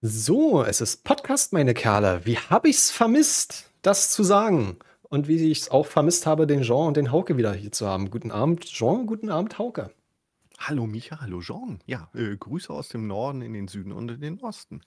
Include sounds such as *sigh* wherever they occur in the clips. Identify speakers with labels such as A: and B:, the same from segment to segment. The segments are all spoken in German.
A: So, es ist Podcast, meine Kerle. Wie habe ich es vermisst, das zu sagen? Und wie ich es auch vermisst habe, den Jean und den Hauke wieder hier zu haben.
B: Guten Abend, Jean, guten Abend, Hauke. Hallo Micha, hallo Jean. Ja, äh, Grüße aus dem Norden in den Süden und in den Osten.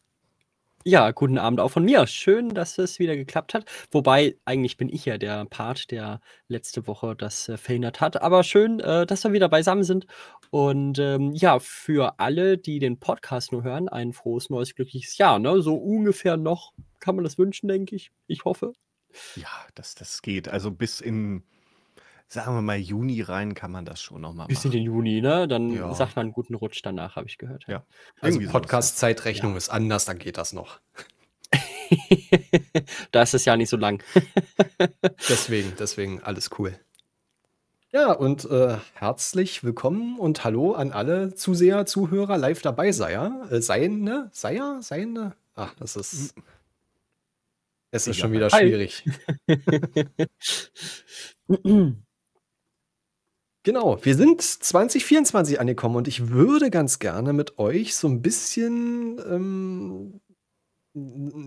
C: Ja, guten Abend auch von mir. Schön, dass es wieder geklappt hat. Wobei, eigentlich bin ich ja der Part, der letzte Woche das äh, verhindert hat. Aber schön, äh, dass wir wieder beisammen sind. Und ähm, ja, für alle, die den Podcast nur hören, ein frohes, neues, glückliches Jahr. Ne? So ungefähr noch kann man das wünschen, denke ich.
B: Ich hoffe. Ja, dass das geht. Also bis in sagen wir mal, Juni rein kann man das schon nochmal machen. Bisschen in Juni, ne? Dann ja. sagt man einen guten Rutsch danach, habe ich gehört. Ja.
A: Also Podcast-Zeitrechnung ja. ist anders, dann geht das noch. *laughs* da ist es ja nicht so lang. *laughs* deswegen, deswegen alles cool. Ja, und äh, herzlich willkommen und hallo an alle Zuseher, Zuhörer, live dabei sei ja. Äh, ja, ne? Seier, seine. Ach, das ist. Hm. Es ist ja, schon wieder hi. schwierig. *laughs* *clears throat* *clears throat* Genau, wir sind 2024 angekommen und ich würde ganz gerne mit euch so ein bisschen ähm,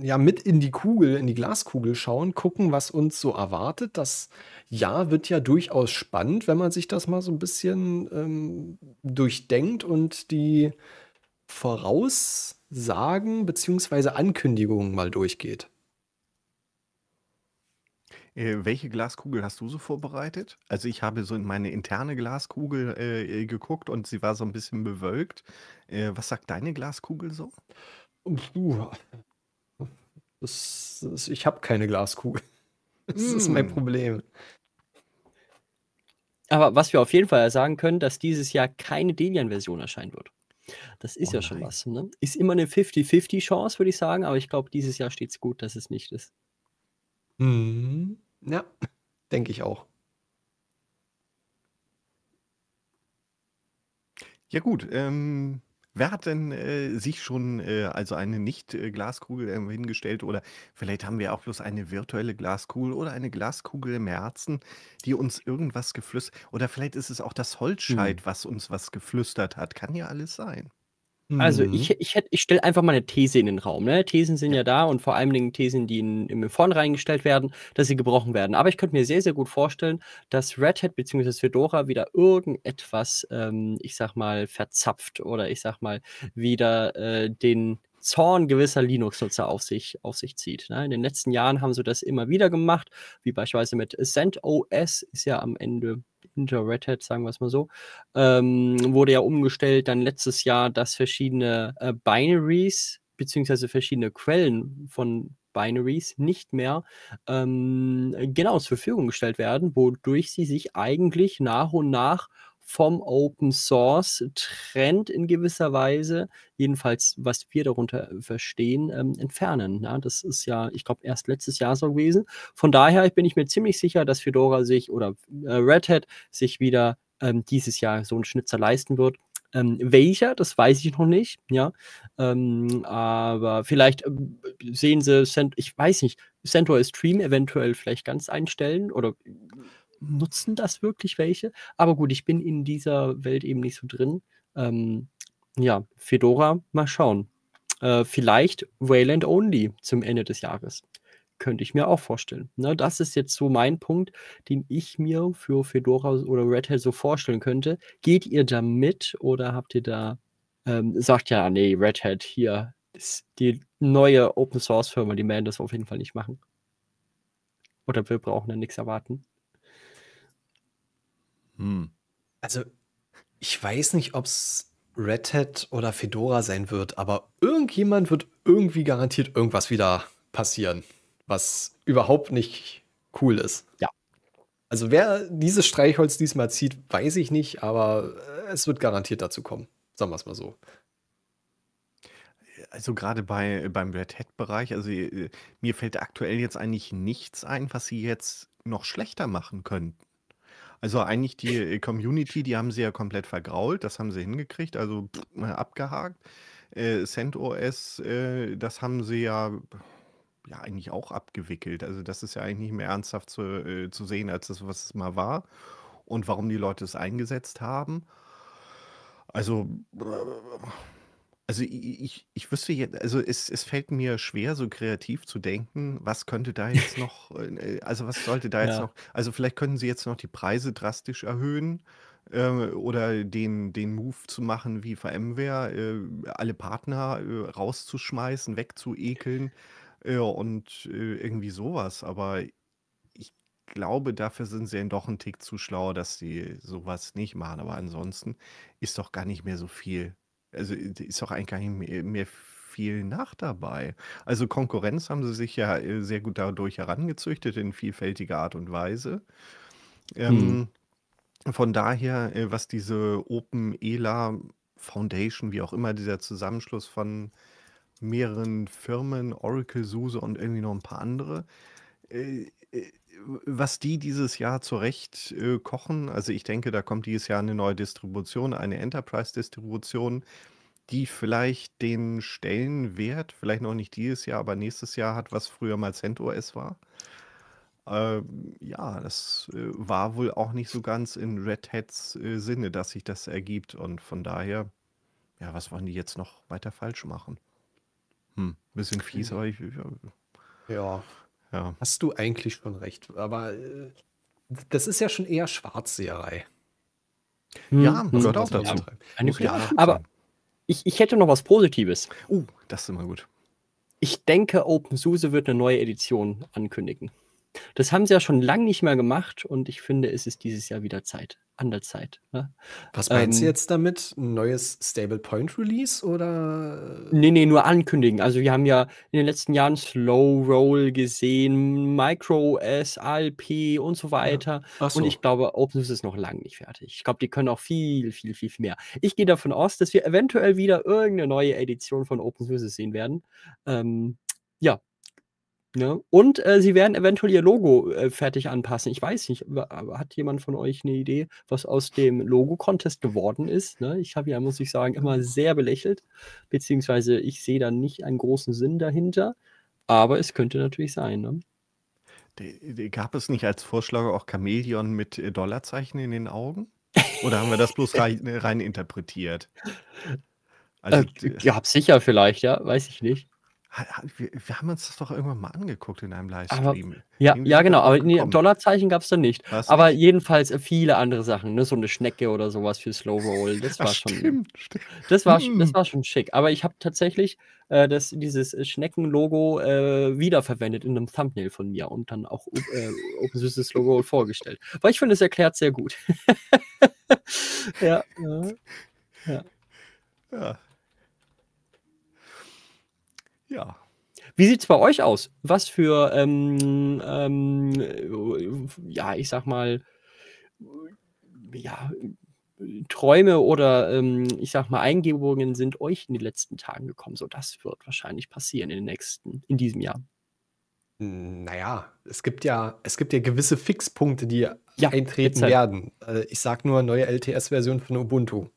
A: ja, mit in die Kugel, in die Glaskugel schauen, gucken, was uns so erwartet. Das Jahr wird ja durchaus spannend, wenn man sich das mal so ein bisschen ähm, durchdenkt und die Voraussagen bzw. Ankündigungen mal durchgeht.
B: Äh, welche Glaskugel hast du so vorbereitet? Also ich habe so in meine interne Glaskugel äh, äh geguckt und sie war so ein bisschen bewölkt. Äh, was sagt deine Glaskugel so? *laughs* Das, das, ich habe
A: keine Glaskugel. *laughs*
B: Das mm. ist mein hm.
A: Problem.
C: Aber was wir auf jeden Fall sagen können, dass dieses Jahr keine Delian-Version erscheinen wird. Das ist oh ja schon was. Ne? Ist immer eine 50-50-Chance, würde ich sagen, aber ich glaube, dieses Jahr steht es gut, dass es nicht ist.
A: Mhm. Ja, denke ich auch.
B: Ja gut, ähm, wer hat denn äh, sich schon äh, also eine Nicht-Glaskugel irgendwo äh, hingestellt oder vielleicht haben wir auch bloß eine virtuelle Glaskugel oder eine Glaskugel im Herzen, die uns irgendwas geflüstert oder vielleicht ist es auch das Holzscheit, Hm. was uns was geflüstert hat. Kann ja alles sein. Also mhm. ich,
C: ich, hätt, ich stelle einfach mal eine These in den Raum. Ne? Thesen sind ja da und vor allen Dingen Thesen, die in, im Vorn reingestellt werden, dass sie gebrochen werden. Aber ich könnte mir sehr, sehr gut vorstellen, dass Red Hat bzw. Fedora wieder irgendetwas, ähm, ich sag mal, verzapft oder ich sag mal, wieder äh, den, Zorn gewisser Linux-Nutzer auf sich, auf sich zieht. Ne? In den letzten Jahren haben sie das immer wieder gemacht, wie beispielsweise mit CentOS ist ja am Ende Ninja Red Hat, sagen wir es mal so, ähm, wurde ja umgestellt dann letztes Jahr, dass verschiedene äh, Binaries beziehungsweise verschiedene Quellen von Binaries nicht mehr ähm, genau zur Verfügung gestellt werden, wodurch sie sich eigentlich nach und nach vom Open Source Trend in gewisser Weise, jedenfalls was wir darunter verstehen, ähm, entfernen. Ja, das ist ja, ich glaube, erst letztes Jahr so gewesen. Von daher bin ich mir ziemlich sicher, dass Fedora sich oder äh, Red Hat sich wieder ähm, dieses Jahr so einen Schnitzer leisten wird. Ähm, welcher, das weiß ich noch nicht, ja. Ähm, aber vielleicht ähm, sehen sie, ich weiß nicht, CentOS Stream eventuell vielleicht ganz einstellen oder nutzen das wirklich welche? Aber gut, ich bin in dieser Welt eben nicht so drin. Ähm, ja, Fedora, mal schauen. Äh, vielleicht Wayland Only zum Ende des Jahres. Könnte ich mir auch vorstellen. Ne, das ist jetzt so mein Punkt, den ich mir für Fedora oder Red Hat so vorstellen könnte. Geht ihr da mit oder habt ihr da, ähm, sagt ja, nee, Red Hat hier, ist die neue Open Source Firma, die werden das auf jeden Fall nicht machen.
A: Oder wir brauchen da nichts erwarten. Hm. Also, ich weiß nicht, ob es Red Hat oder Fedora sein wird, aber irgendjemand wird irgendwie garantiert irgendwas wieder passieren, was überhaupt nicht cool ist. Ja. Also wer dieses Streichholz diesmal zieht, weiß ich nicht, aber äh, es wird garantiert dazu kommen. Sagen wir es mal so.
B: Also gerade bei, beim Red Hat-Bereich, also äh, mir fällt aktuell jetzt eigentlich nichts ein, was sie jetzt noch schlechter machen könnten. Also eigentlich die äh, Community, die haben sie ja komplett vergrault, das haben sie hingekriegt, also pff, abgehakt. Äh, CentOS, äh, das haben sie ja, ja eigentlich auch abgewickelt. Also das ist ja eigentlich nicht mehr ernsthaft zu, äh, zu sehen, als das, was es mal war und warum die Leute es eingesetzt haben. Also also ich, ich, ich wüsste jetzt, also es, es fällt mir schwer, so kreativ zu denken, was könnte da *laughs* jetzt noch, äh, also was sollte da jetzt Ja. noch, also vielleicht könnten sie jetzt noch die Preise drastisch erhöhen äh, oder den, den Move zu machen wie VMware, äh, alle Partner äh, rauszuschmeißen, wegzuekeln äh, und äh, irgendwie sowas. Aber ich glaube, dafür sind sie dann doch ein Tick zu schlau, dass sie sowas nicht machen. Aber ansonsten ist doch gar nicht mehr so viel also äh, ist auch eigentlich mehr, mehr viel nach dabei. Also Konkurrenz haben sie sich ja äh, sehr gut dadurch herangezüchtet in vielfältiger Art und Weise. Ähm, hm. Von daher, äh, was diese Open ELA Foundation, wie auch immer dieser Zusammenschluss von mehreren Firmen, Oracle, SUSE und irgendwie noch ein paar andere, äh, was die dieses Jahr zurecht äh, kochen, also ich denke, da kommt dieses Jahr eine neue Distribution, eine Enterprise-Distribution, die vielleicht den Stellenwert, vielleicht noch nicht dieses Jahr, aber nächstes Jahr hat, was früher mal CentOS war. Äh, ja, das äh, war wohl auch nicht so ganz in Red Hats äh, Sinne, dass sich das ergibt. Und von daher, ja, was wollen die jetzt noch weiter falsch machen? Hm, bisschen hm. fies, aber ich, ich ja.
A: Ja. Hast du eigentlich schon recht. Aber äh, das ist ja schon eher Schwarzseherei.
C: Hm. Ja, hm. das gehört auch dazu. Eine ja, aber ich, ich hätte noch was Positives. Uh, das ist immer gut. Ich denke, OpenSUSE wird eine neue Edition ankündigen. Das haben sie ja schon lange nicht mehr gemacht und ich finde, es ist dieses Jahr wieder Zeit, an der Zeit. Ne? Was meinst ähm, du jetzt
A: damit? Ein neues Stablepoint-Release oder?
C: Nee, nee, nur ankündigen. Also wir haben ja in den letzten Jahren Slow Roll gesehen, Micro S, ALP und so weiter. Ja. So. Und ich glaube, OpenSUSE ist noch lange nicht fertig. Ich glaube, die können auch viel, viel, viel mehr. Ich gehe davon aus, dass wir eventuell wieder irgendeine neue Edition von OpenSUSE sehen werden. Ähm, ja, ja. Ne? Und äh, sie werden eventuell ihr Logo äh, fertig anpassen. Ich weiß nicht, hat jemand von euch eine Idee, was aus dem Logo-Contest geworden ist? Ne? Ich habe ja, muss ich sagen, immer sehr belächelt, beziehungsweise ich sehe da nicht einen großen Sinn dahinter, aber es könnte natürlich sein. Ne?
B: Die, die gab es nicht als Vorschlag auch Chamäleon mit äh, Dollarzeichen in den Augen? Oder haben wir das bloß rein, *laughs* rein interpretiert? Äh, also, äh, gab sicher vielleicht, ja, weiß ich nicht. Wir, wir, haben uns das doch irgendwann mal angeguckt in einem Livestream. Genau, aber,
C: ja, ja, genau, aber nee, Dollarzeichen gab es da nicht. Was? Aber jedenfalls äh, viele andere Sachen, ne? so eine Schnecke oder sowas für Slow Roll. Das war, Ach, schon, stimmt, stimmt. Das, war, hm. das war schon schick. Aber ich habe tatsächlich äh, das, dieses äh, Schneckenlogo äh, wiederverwendet in einem Thumbnail von mir und dann auch äh, Open Source Slow Roll vorgestellt. Weil ich finde, es erklärt sehr gut. *laughs* ja, ja. ja. ja. Ja. Wie sieht es bei euch aus? Was für, ähm, ähm, ja, ich sag mal, ja, Träume oder, ähm, ich sag mal, Eingebungen sind euch in den letzten
A: Tagen gekommen? So, das wird wahrscheinlich passieren in den nächsten, in diesem Jahr. Naja, es gibt ja, es gibt ja gewisse Fixpunkte, die ja, eintreten halt. werden. Äh, ich sag nur neue LTS-Version von Ubuntu.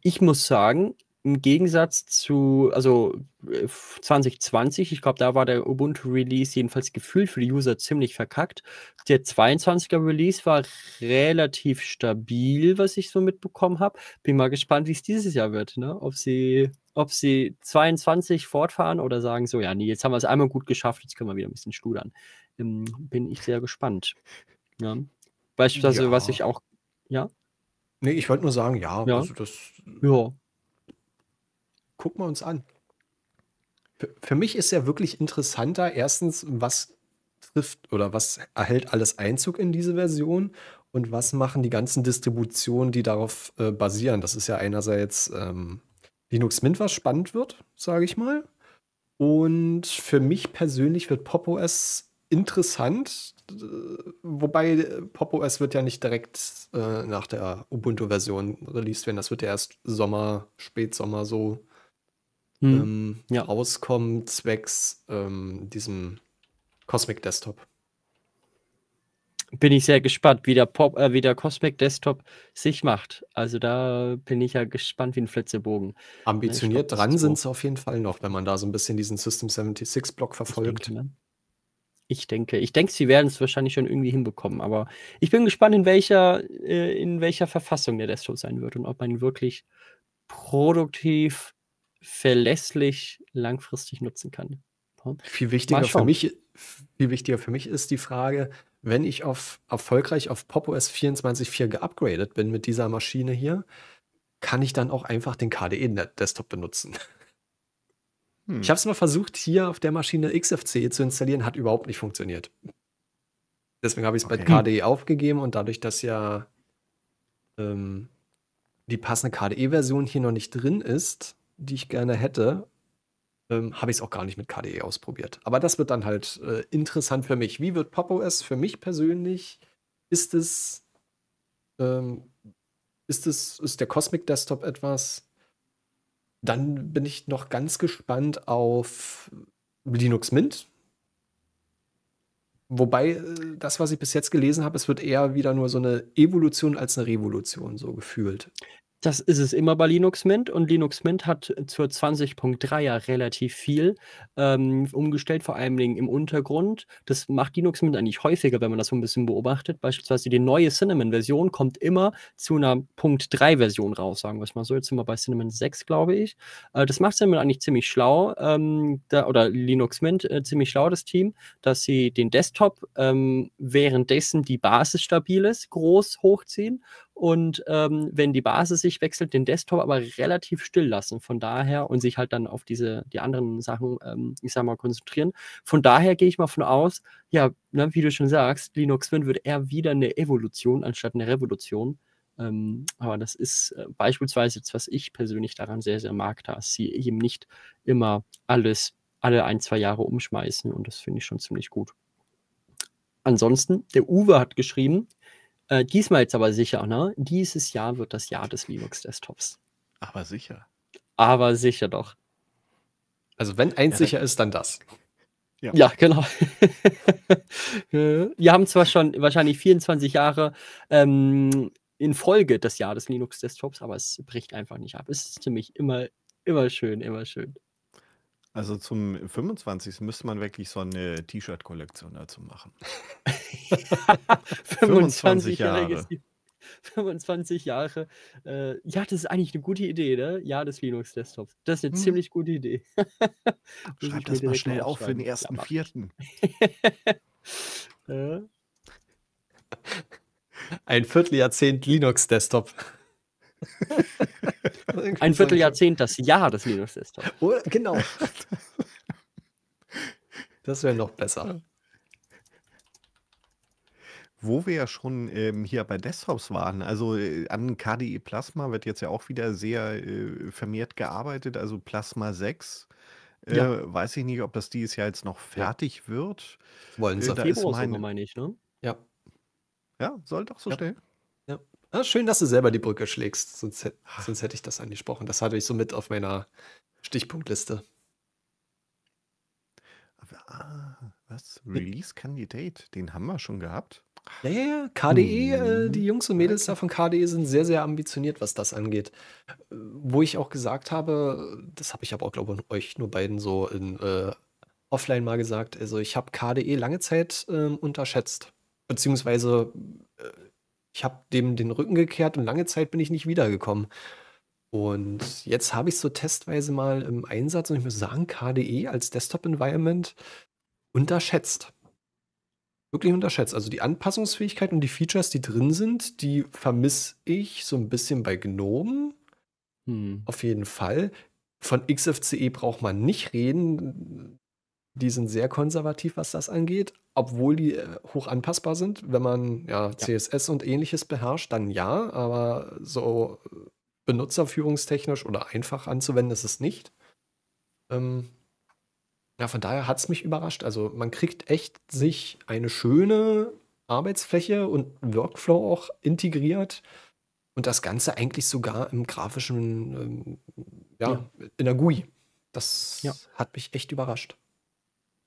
C: Ich muss sagen, im Gegensatz zu, also 2020, äh, ich glaube, da war der Ubuntu-Release jedenfalls gefühlt für die User ziemlich verkackt. Der 22er-Release war halt relativ stabil, was ich so mitbekommen habe. Bin mal gespannt, wie es dieses Jahr wird, ne? ob, sie, ob sie 22 fortfahren oder sagen so, ja, nee, jetzt haben wir es einmal gut geschafft, jetzt können wir wieder ein bisschen studern. Ähm, bin ich sehr gespannt. Ja.
A: Beispielsweise, also, ja. was ich auch, ja? Nee, ich wollte nur sagen, ja, ja. Also das ja gucken wir uns an. Für, für mich ist ja wirklich interessanter, erstens, was trifft oder was erhält alles Einzug in diese Version und was machen die ganzen Distributionen, die darauf äh, basieren. Das ist ja einerseits ähm, Linux Mint, was spannend wird, sage ich mal. Und für mich persönlich wird PopOS interessant, äh, wobei äh, PopOS wird ja nicht direkt äh, nach der Ubuntu-Version released werden. Das wird ja erst Sommer, Spätsommer so mhm. ähm, ja, auskommen, zwecks ähm, diesem Cosmic Desktop.
C: Bin ich sehr gespannt, wie der, Pop, äh, wie der Cosmic Desktop sich macht. Also da bin ich ja gespannt wie ein Flitzebogen. Ambitioniert glaub, dran sind sie auf jeden Fall noch, wenn man da so ein bisschen diesen System 76-Block verfolgt. Ich denke, ich denke, ich denke, sie werden es wahrscheinlich schon irgendwie hinbekommen. Aber ich bin gespannt, in welcher, äh, in welcher Verfassung der Desktop sein wird und ob man wirklich produktiv verlässlich langfristig nutzen kann.
A: Viel wichtiger, für mich, viel wichtiger für mich ist die Frage, wenn ich auf, erfolgreich auf Pop OS 24.4 geupgradet bin mit dieser Maschine hier, kann ich dann auch einfach den KDE-Desktop benutzen. Hm. Ich habe es mal versucht, hier auf der Maschine XFCE zu installieren, hat überhaupt nicht funktioniert. Deswegen habe ich es okay. bei KDE aufgegeben und dadurch, dass ja ähm, die passende KDE-Version hier noch nicht drin ist, die ich gerne hätte, ähm, habe ich es auch gar nicht mit KDE ausprobiert. Aber das wird dann halt äh, interessant für mich. Wie wird PopOS für mich persönlich? Ist es, ähm, ist es, ist der Cosmic Desktop etwas? Dann bin ich noch ganz gespannt auf Linux Mint. Wobei äh, das, was ich bis jetzt gelesen habe, es wird eher wieder nur so eine Evolution als eine Revolution so gefühlt. Das ist es immer bei
C: Linux Mint und Linux Mint hat zur 20.3er relativ viel ähm, umgestellt, vor allem im Untergrund. Das macht Linux Mint eigentlich häufiger, wenn man das so ein bisschen beobachtet. Beispielsweise die neue Cinnamon-Version kommt immer zu einer Punkt .3-Version raus, sagen wir es mal so. Jetzt sind wir bei Cinnamon 6, glaube ich. Äh, das macht Cinnamon eigentlich ziemlich schlau, ähm, da, oder Linux Mint äh, ziemlich schlau, das Team, dass sie den Desktop ähm, währenddessen die Basis stabil ist, groß hochziehen und ähm, wenn die Basis sich wechselt, den Desktop aber relativ still lassen. Von daher und sich halt dann auf diese die anderen Sachen, ähm, ich sag mal, konzentrieren. Von daher gehe ich mal von aus, ja, ne, wie du schon sagst, Linux Win wird eher wieder eine Evolution anstatt eine Revolution. Ähm, aber das ist äh, beispielsweise jetzt, was ich persönlich daran sehr, sehr mag, dass sie eben nicht immer alles alle ein, zwei Jahre umschmeißen und das finde ich schon ziemlich gut. Ansonsten, der Uwe hat geschrieben, äh, diesmal jetzt aber sicher, ne? Dieses Jahr wird das Jahr des Linux-Desktops.
B: Aber sicher.
C: Aber sicher doch. Also wenn eins ja, sicher ist, dann das. Ja, ja genau. *laughs* Wir haben zwar schon wahrscheinlich 24 Jahre ähm, in Folge das Jahr des Linux-Desktops, aber es bricht einfach nicht
B: ab. Es ist ziemlich immer, immer schön, immer schön. Also zum 25. müsste man wirklich so eine T-Shirt-Kollektion dazu machen. 25 *laughs* Jahre.
C: 25 Jahre. Äh, ja, das ist eigentlich eine gute Idee, ne? Ja, des Linux-Desktops. Das ist eine hm. ziemlich gute Idee. *laughs* Schreib das mal schnell auf für den ersten ja,
B: Vierten. *laughs*
A: Ein Vierteljahrzehnt Linux-Desktop. *laughs* Ein Vierteljahrzehnt,
C: das Jahr des Linux ist.
A: genau. *laughs* Das wäre noch besser.
B: Wo wir ja schon ähm, hier bei Desktops waren, also äh, an KDE Plasma wird jetzt ja auch wieder sehr äh, vermehrt gearbeitet, also Plasma 6. Äh, ja. Weiß ich nicht, ob das dieses Jahr jetzt noch fertig ja. wird. Wollen sie äh, da Februar eh ist meine...
A: meine ich, ne? Ja. Ja, soll doch so ja. schnell. Ah, schön, dass du selber die Brücke schlägst. Sonst, ah. sonst hätte ich das angesprochen. Das hatte ich so mit auf meiner Stichpunktliste. Aber, ah, was? release Candidate? Den haben wir schon gehabt? Ja, ja, ja. KDE, äh, hm. die Jungs und Mädels da von KDE sind sehr, sehr ambitioniert, was das angeht. Wo ich auch gesagt habe, das habe ich aber auch, glaube ich, euch nur beiden so in, äh, offline mal gesagt, also ich habe KDE lange Zeit äh, unterschätzt. Beziehungsweise ich habe dem den Rücken gekehrt und lange Zeit bin ich nicht wiedergekommen. Und jetzt habe ich es so testweise mal im Einsatz und ich muss sagen, KDE als Desktop-Environment unterschätzt. Wirklich unterschätzt. Also die Anpassungsfähigkeit und die Features, die drin sind, die vermisse ich so ein bisschen bei Gnome. Hm. Auf jeden Fall. Von XFCE braucht man nicht reden die sind sehr konservativ, was das angeht, obwohl die äh, hoch anpassbar sind. Wenn man ja, CSS ja. und ähnliches beherrscht, dann ja, aber so äh, benutzerführungstechnisch oder einfach anzuwenden ist es nicht. Ähm, ja, von daher hat es mich überrascht. Also man kriegt echt sich eine schöne Arbeitsfläche und Workflow auch integriert und das Ganze eigentlich sogar im grafischen, ähm, ja, ja, in der GUI. Das ja. hat mich echt überrascht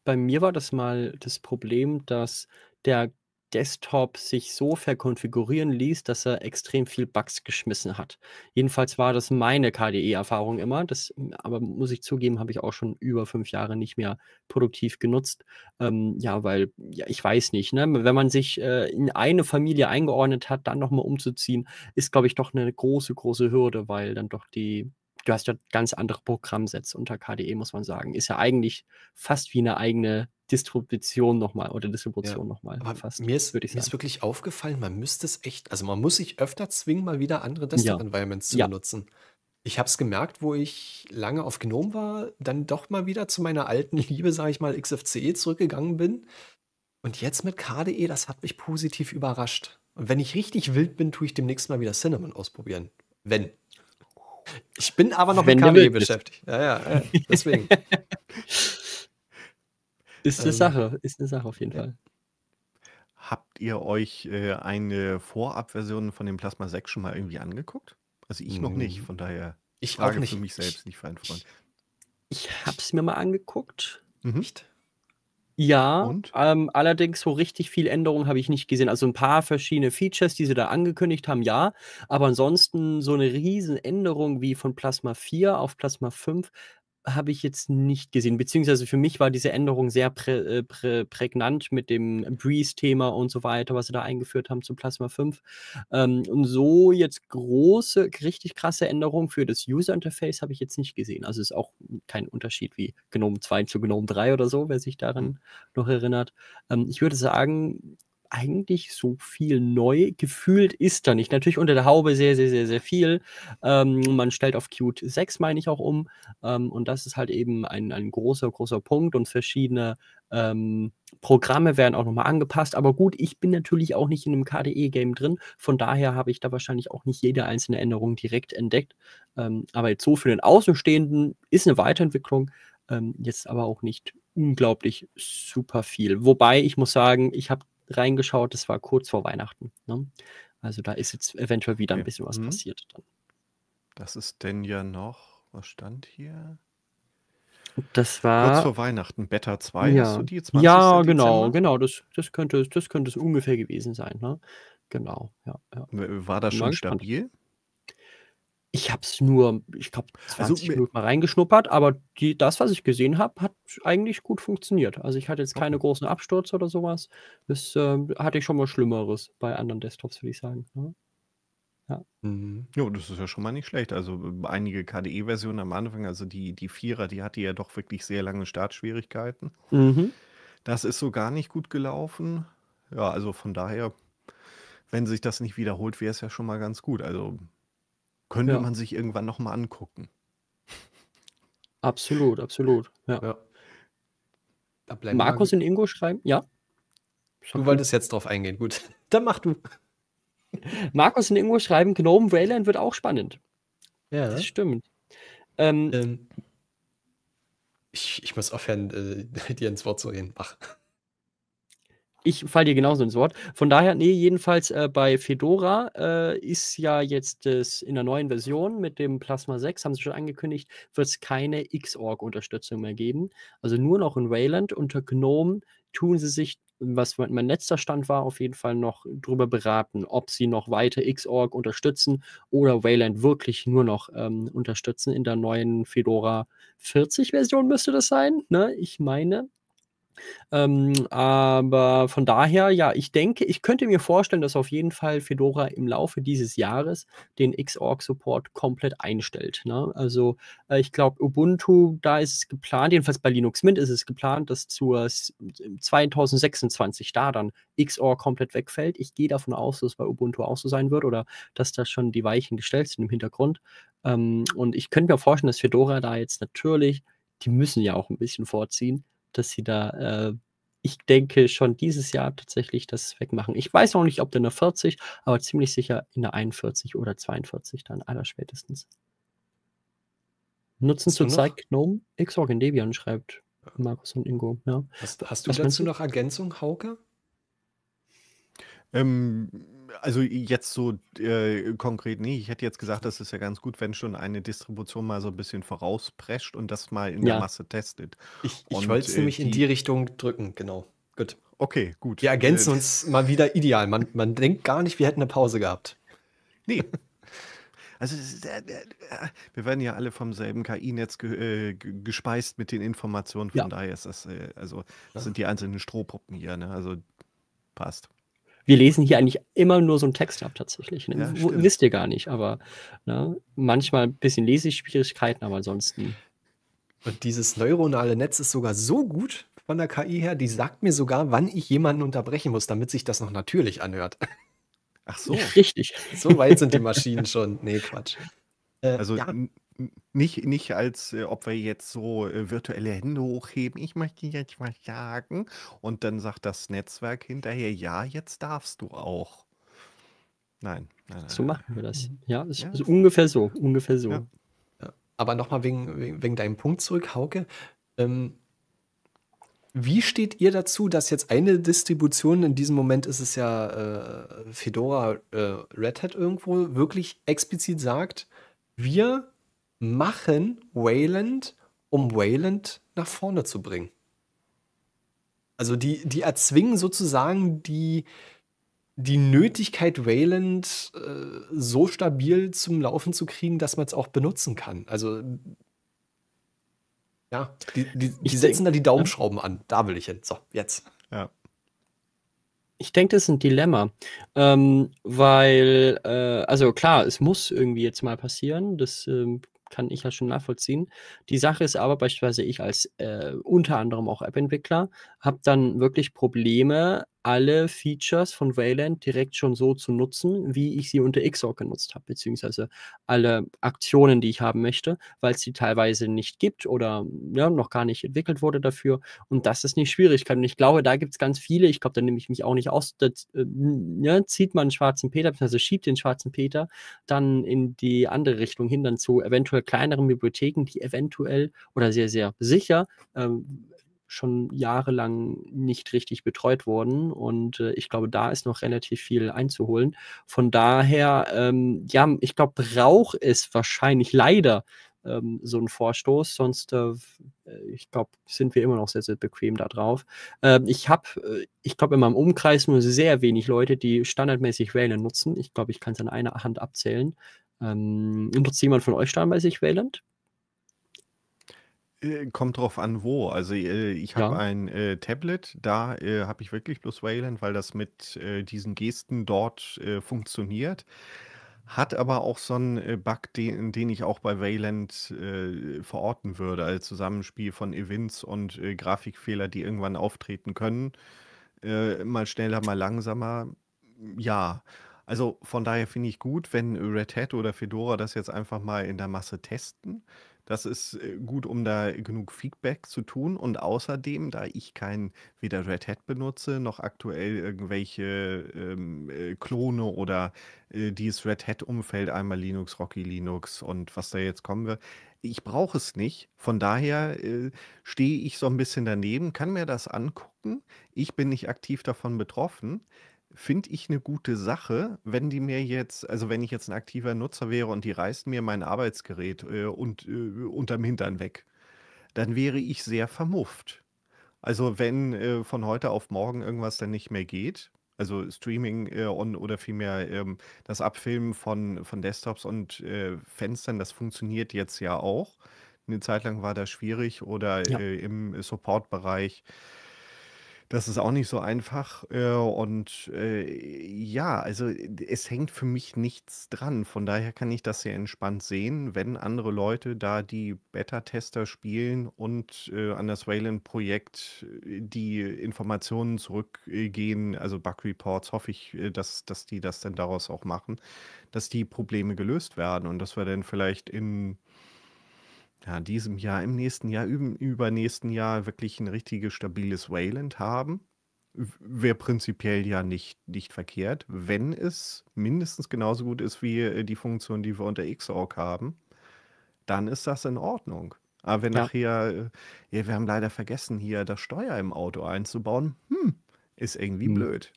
C: bei mir war das mal das Problem, dass der Desktop sich so verkonfigurieren ließ, dass er extrem viel Bugs geschmissen hat. Jedenfalls war das meine KDE-Erfahrung immer. Das, hm, aber muss ich zugeben, habe ich auch schon über fünf Jahre nicht mehr produktiv genutzt. Ähm, ja, weil, ja, ich weiß nicht, ne? wenn man sich äh, in eine Familie eingeordnet hat, dann nochmal umzuziehen, ist, glaube ich, doch eine große, große Hürde, weil dann doch die du hast ja ganz andere Programmsätze unter KDE, muss man sagen. Ist ja eigentlich fast wie eine eigene Distribution nochmal oder Distribution ja, nochmal. Fast, mir
A: ist, würde ich sagen. ist wirklich aufgefallen, man müsste es echt, also man muss sich öfter zwingen, mal wieder andere Desktop-Environments ja. zu benutzen. Ich habe es gemerkt, wo ich lange auf GNOME war, dann doch mal wieder zu meiner alten *laughs* Liebe, sage ich mal, XFCE zurückgegangen bin. Und jetzt mit KDE, das hat mich positiv überrascht. Und wenn ich richtig wild bin, tue ich demnächst mal wieder Cinnamon ausprobieren. Wenn.
B: Ich bin aber noch Wenn mit Kanye beschäftigt.
A: Ja, ja, ja, deswegen. *laughs*
C: ist eine ähm, Sache, ist eine Sache auf jeden ja. Fall.
B: Habt ihr euch äh, eine Vorabversion von dem Plasma 6 schon mal irgendwie angeguckt? Also ich noch nicht, mm. von daher ich frage auch nicht. für mich selbst, nicht für einen Freund. Ich, ich habe es
C: mir mal angeguckt. Mhm. Nicht? Ja, ähm, allerdings so richtig viel Änderungen habe ich nicht gesehen. Also ein paar verschiedene Features, die sie da angekündigt haben, ja. Aber ansonsten so eine Änderung wie von Plasma 4 auf Plasma 5 habe ich jetzt nicht gesehen. Beziehungsweise für mich war diese Änderung sehr prä, äh, prä, prägnant mit dem Breeze-Thema und so weiter, was sie da eingeführt haben zu Plasma 5. Ähm, und so jetzt große, richtig krasse Änderungen für das User-Interface habe ich jetzt nicht gesehen. Also ist auch kein Unterschied wie Gnome 2 zu Gnome 3 oder so, wer sich daran mhm. noch erinnert. Ähm, ich würde sagen, eigentlich so viel neu gefühlt ist da nicht. Natürlich unter der Haube sehr, sehr, sehr, sehr viel. Ähm, man stellt auf Qt 6, meine ich, auch um. Ähm, und das ist halt eben ein, ein großer, großer Punkt und verschiedene ähm, Programme werden auch nochmal angepasst. Aber gut, ich bin natürlich auch nicht in einem KDE-Game drin. Von daher habe ich da wahrscheinlich auch nicht jede einzelne Änderung direkt entdeckt. Ähm, aber jetzt so für den Außenstehenden ist eine Weiterentwicklung. Ähm, jetzt aber auch nicht unglaublich super viel. Wobei ich muss sagen, ich habe reingeschaut. Das war kurz vor Weihnachten. Ne? Also da ist jetzt eventuell wieder okay. ein bisschen was mhm.
B: passiert. Dann. Das ist denn ja noch, was stand hier?
C: Das war. Kurz vor Weihnachten, Beta 2. Ja, ja genau, genau. Das, das, könnte, das könnte es ungefähr gewesen sein. Ne? Genau, ja, ja. War das schon stabil? Gespannt. Ich habe es nur, ich glaube, 20 also, Minuten mal reingeschnuppert, aber die, das, was ich gesehen habe, hat eigentlich gut funktioniert. Also ich hatte jetzt keine großen Abstürze oder sowas. Das äh, hatte ich schon mal Schlimmeres bei anderen Desktops, würde ich sagen. Ja. Ne?
B: Ja. Mhm. Jo, das ist ja schon mal nicht schlecht. Also äh, einige KDE-Versionen am Anfang, also die, die Vierer, die hatte ja doch wirklich sehr lange Startschwierigkeiten. Mhm. Das ist so gar nicht gut gelaufen. Ja, also von daher, wenn sich das nicht wiederholt, wäre es ja schon mal ganz gut. Also könnte ja. man sich irgendwann nochmal angucken. Absolut, absolut. Ja.
C: ja. Markus und Ingo schreiben, ja.
A: Du okay. wolltest jetzt drauf eingehen, gut.
C: *laughs* Dann mach du. Markus und Ingo schreiben, Gnome Wayland wird auch spannend.
A: Ja. Das stimmt. Ähm, ähm, ich, ich muss aufhören, äh, *laughs* dir
C: ins Wort zu reden. Mach. Ich fall dir genauso ins Wort. Von daher, nee, jedenfalls äh, bei Fedora äh, ist ja jetzt das in der neuen Version mit dem Plasma 6, haben sie schon angekündigt, wird es keine Xorg-Unterstützung mehr geben. Also nur noch in Wayland. Unter GNOME tun sie sich was mein letzter Stand war, auf jeden Fall noch drüber beraten, ob sie noch weiter Xorg unterstützen oder Wayland wirklich nur noch ähm, unterstützen in der neuen Fedora 40 Version müsste das sein. Ne? Ich meine, ähm, aber von daher, ja, ich denke, ich könnte mir vorstellen, dass auf jeden Fall Fedora im Laufe dieses Jahres den Xorg-Support komplett einstellt. Ne? Also äh, ich glaube, Ubuntu, da ist es geplant, jedenfalls bei Linux Mint ist es geplant, dass zur 2026 da dann Xorg komplett wegfällt. Ich gehe davon aus, dass es bei Ubuntu auch so sein wird oder dass da schon die Weichen gestellt sind im Hintergrund. Ähm, und ich könnte mir vorstellen, dass Fedora da jetzt natürlich, die müssen ja auch ein bisschen vorziehen, dass sie da, äh, ich denke, schon dieses Jahr tatsächlich das wegmachen. Ich weiß noch nicht, ob in der 40, aber ziemlich sicher in der 41 oder 42 dann allerspätestens. Nutzen zurzeit Gnome, Xorg in Debian, schreibt Markus und Ingo.
A: Ja. Hast, hast du Was dazu noch Ergänzung, Hauke?
B: Ähm, also jetzt so äh, konkret nicht. Ich hätte jetzt gesagt, das ist ja ganz gut, wenn schon eine Distribution mal so ein bisschen vorausprescht und das mal in der Masse testet. Ich, ich wollte es äh, nämlich in die Richtung drücken, genau. Gut. Okay, gut. Wir Äh, ergänzen uns
A: mal wieder ideal. Man, man denkt
B: gar nicht, wir hätten eine Pause gehabt. nee. *laughs* Also äh, äh, äh, wir werden ja alle vom selben KI-Netz ge äh, gespeist mit den Informationen, von Ja. daher ist das, äh, also das sind die einzelnen Strohpuppen hier, ne? Also passt
C: wir lesen hier eigentlich immer nur so einen Text ab tatsächlich. Ne? Ja, Wisst ihr gar nicht, aber ne? manchmal ein bisschen
A: Leseschwierigkeiten, aber ansonsten. Und dieses neuronale Netz ist sogar so gut von der KI her, die sagt mir sogar, wann ich jemanden unterbrechen muss, damit sich das noch natürlich anhört.
B: Ach so. *laughs* Richtig. So weit sind die Maschinen schon. Nee, Quatsch. Äh, also ja nicht, nicht als äh, ob wir jetzt so äh, virtuelle Hände hochheben, ich möchte jetzt was sagen. Und dann sagt das Netzwerk hinterher, ja, jetzt darfst du auch. Nein. nein, nein so machen wir das.
A: Ja, ist, ja. Also ungefähr so. Ungefähr so. Ja. Aber nochmal wegen, wegen, wegen deinem Punkt zurück, Hauke. Ähm, wie steht ihr dazu, dass jetzt eine Distribution, in diesem Moment ist es ja äh, Fedora äh, Red Hat irgendwo, wirklich explizit sagt, wir machen Wayland, um Wayland nach vorne zu bringen. Also die, die erzwingen sozusagen die, die Nötigkeit, Wayland äh, so stabil zum Laufen zu kriegen, dass man es auch benutzen kann. Also ja, die, die, die setzen denk, da die Daumenschrauben ja. an. Da will ich hin. So, jetzt.
C: Ja. Ich denke, das ist ein Dilemma, ähm, weil, äh, also klar, es muss irgendwie jetzt mal passieren, das ähm, kann ich ja halt schon nachvollziehen. Die Sache ist aber beispielsweise, ich als äh, unter anderem auch App-Entwickler habe dann wirklich Probleme, alle Features von Wayland direkt schon so zu nutzen, wie ich sie unter Xorg genutzt habe, beziehungsweise alle Aktionen, die ich haben möchte, weil es die teilweise nicht gibt oder ja, noch gar nicht entwickelt wurde dafür. Und das ist eine Schwierigkeit. Und ich glaube, da gibt es ganz viele. Ich glaube, da nehme ich mich auch nicht aus. Da äh, ja, zieht man einen schwarzen Peter, beziehungsweise schiebt den schwarzen Peter dann in die andere Richtung hin, dann zu eventuell kleineren Bibliotheken, die eventuell oder sehr, sehr sicher ähm, schon jahrelang nicht richtig betreut worden. Und äh, ich glaube, da ist noch relativ viel einzuholen. Von daher, ähm, ja, ich glaube, braucht es wahrscheinlich leider ähm, so einen Vorstoß, sonst, äh, äh, ich glaube, sind wir immer noch sehr, sehr bequem da drauf. Ähm, ich habe, äh, ich glaube, in meinem Umkreis nur sehr wenig Leute, die standardmäßig Wählen nutzen. Ich glaube, ich kann es an einer Hand abzählen. Ähm, nutzt jemand von euch standardmäßig Wayland?
B: Äh, kommt drauf an, wo. Also äh, ich habe Ja. ein äh, Tablet, da äh, habe ich wirklich bloß Wayland, weil das mit äh, diesen Gesten dort äh, funktioniert. Hat aber auch so einen äh, Bug, den, den ich auch bei Wayland äh, verorten würde, als Zusammenspiel von Events und äh, Grafikfehler, die irgendwann auftreten können. Äh, mal schneller, mal langsamer. Ja. Also von daher finde ich gut, wenn Red Hat oder Fedora das jetzt einfach mal in der Masse testen. Das ist äh, gut, um da genug Feedback zu tun. Und außerdem, da ich kein weder Red Hat benutze, noch aktuell irgendwelche ähm, äh, Klone oder äh, dieses Red Hat-Umfeld, einmal Linux, Rocky Linux und was da jetzt kommen wird, ich brauche es nicht. Von daher äh, stehe ich so ein bisschen daneben, kann mir das angucken. Ich bin nicht aktiv davon betroffen finde ich eine gute Sache, wenn die mir jetzt, also wenn ich jetzt ein aktiver Nutzer wäre und die reißt mir mein Arbeitsgerät äh, und äh, unterm Hintern weg, dann wäre ich sehr vermufft. Also wenn äh, von heute auf morgen irgendwas dann nicht mehr geht, also Streaming äh, on, oder vielmehr ähm, das Abfilmen von, von Desktops und äh, Fenstern, das funktioniert jetzt ja auch. Eine Zeit lang war das schwierig oder ja. äh, im Support-Bereich das ist auch nicht so einfach. Äh, und äh, ja, also es hängt für mich nichts dran. Von daher kann ich das sehr entspannt sehen, wenn andere Leute da die Beta-Tester spielen und äh, an das Wayland-Projekt die Informationen zurückgehen, also Bug-Reports, hoffe ich, dass, dass die das dann daraus auch machen, dass die Probleme gelöst werden und dass wir dann vielleicht in ja, diesem Jahr, im nächsten Jahr, im übernächsten Jahr wirklich ein richtiges stabiles Wayland haben, wäre prinzipiell ja nicht, nicht verkehrt, wenn es mindestens genauso gut ist wie äh, die Funktion, die wir unter Xorg haben, dann ist das in Ordnung. Aber wenn ja. nachher, äh, ja, wir haben leider vergessen, hier das Steuer im Auto einzubauen, hm, ist irgendwie hm. blöd.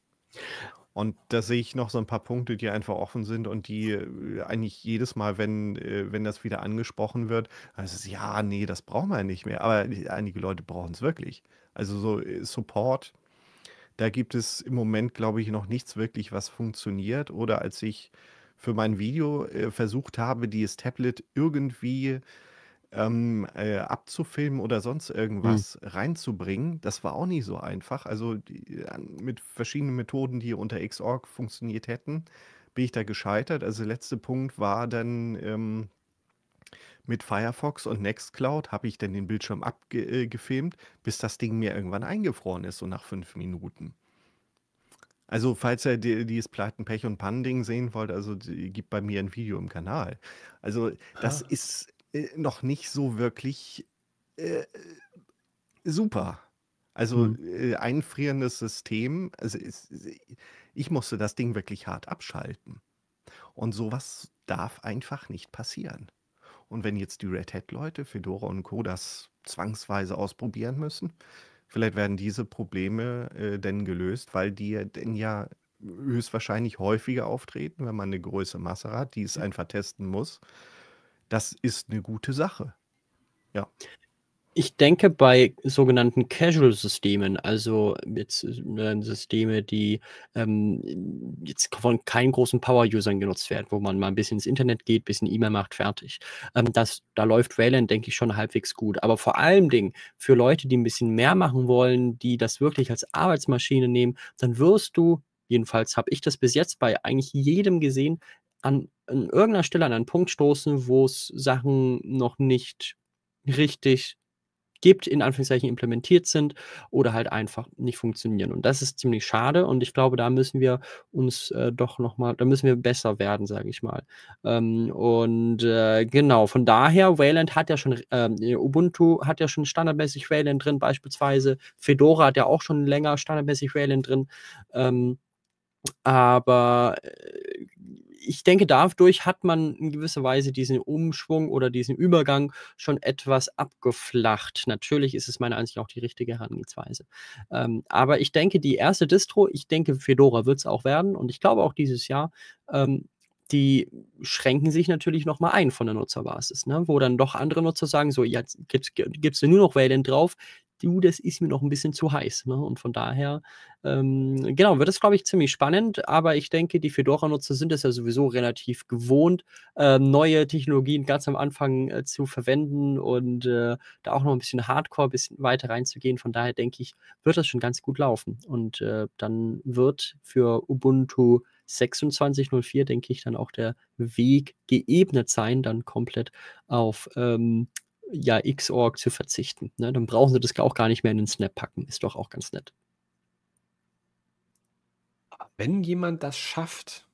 B: Und da sehe ich noch so ein paar Punkte, die einfach offen sind und die äh, eigentlich jedes Mal, wenn, äh, wenn das wieder angesprochen wird, also es, ja, nee, das brauchen wir nicht mehr. Aber einige Leute brauchen es wirklich. Also so äh, Support, da gibt es im Moment, glaube ich, noch nichts wirklich, was funktioniert. Oder als ich für mein Video versucht habe, dieses Tablet irgendwie ähm, äh, abzufilmen oder sonst mhm. irgendwas mhm. reinzubringen, das war auch nicht so einfach. Also die, mit verschiedenen Methoden, die unter Xorg funktioniert hätten, bin ich da gescheitert. Also der letzte Punkt war dann ähm, mit Firefox und Nextcloud habe ich dann den Bildschirm abgefilmt, äh, bis das Ding mir irgendwann eingefroren ist, so nach fünf Minuten. Also, falls ihr die, dieses Pleiten, Pech und Pannen-Ding sehen wollt, also die, gibt bei mir ein Video im Kanal. Also, das ha. Ah. ist äh, noch nicht so wirklich äh, super. Also mhm. äh, einfrierendes System, also ist, ich musste das Ding wirklich hart abschalten. Und sowas darf einfach nicht passieren. Und wenn jetzt die Red Hat-Leute, Fedora und Co. das zwangsweise ausprobieren müssen, vielleicht werden diese Probleme äh, denn gelöst, weil die denn ja höchstwahrscheinlich häufiger auftreten, wenn man eine große Masse hat, die es einfach testen muss. Das ist eine gute Sache.
C: Ja. Ich denke, bei sogenannten Casual-Systemen, also jetzt äh, Systeme, die ähm, jetzt von keinen großen Power-Usern genutzt werden, wo man mal ein bisschen ins Internet geht, ein bisschen E-Mail macht, fertig. Ähm, das, da läuft Wayland, denke ich, schon halbwegs gut. Aber vor allen Dingen für Leute, die ein bisschen mehr machen wollen, die das wirklich als Arbeitsmaschine nehmen, dann wirst du jedenfalls habe ich das bis jetzt bei eigentlich jedem gesehen, an, an irgendeiner Stelle an einen Punkt stoßen, wo es Sachen noch nicht richtig gibt, in Anführungszeichen implementiert sind oder halt einfach nicht funktionieren. Und das ist ziemlich schade und ich glaube, da müssen wir uns äh, doch nochmal, da müssen wir besser werden, sage ich mal. Ähm, und äh, genau, von daher, Wayland hat ja schon, äh, Ubuntu hat ja schon standardmäßig Wayland drin, beispielsweise. Fedora hat ja auch schon länger standardmäßig Wayland drin. Ähm, aber äh, ich denke, dadurch hat man in gewisser Weise diesen Umschwung oder diesen Übergang schon etwas abgeflacht. Natürlich ist es meiner Ansicht nach auch die richtige Herangehensweise. Ähm, aber ich denke, die erste Distro, ich denke, Fedora wird es auch werden und ich glaube auch dieses Jahr, ähm, die schränken sich natürlich nochmal ein von der Nutzerbasis, ne? wo dann doch andere Nutzer sagen, so, jetzt gibt es nur noch Wayland drauf, du, das ist mir noch ein bisschen zu heiß. Ne? Und von daher, ähm, genau, wird das, glaube ich, ziemlich spannend, aber ich denke, die Fedora-Nutzer sind es ja sowieso relativ gewohnt, äh, neue Technologien ganz am Anfang äh, zu verwenden und äh, da auch noch ein bisschen Hardcore, ein bisschen weiter reinzugehen. Von daher denke ich, wird das schon ganz gut laufen. Und äh, dann wird für Ubuntu 26.04, denke ich, dann auch der Weg geebnet sein, dann komplett auf ähm, ja X-Org zu verzichten. Ne? Dann brauchen sie das auch gar nicht mehr in den Snap packen. Ist doch
A: auch ganz nett. Wenn jemand das schafft,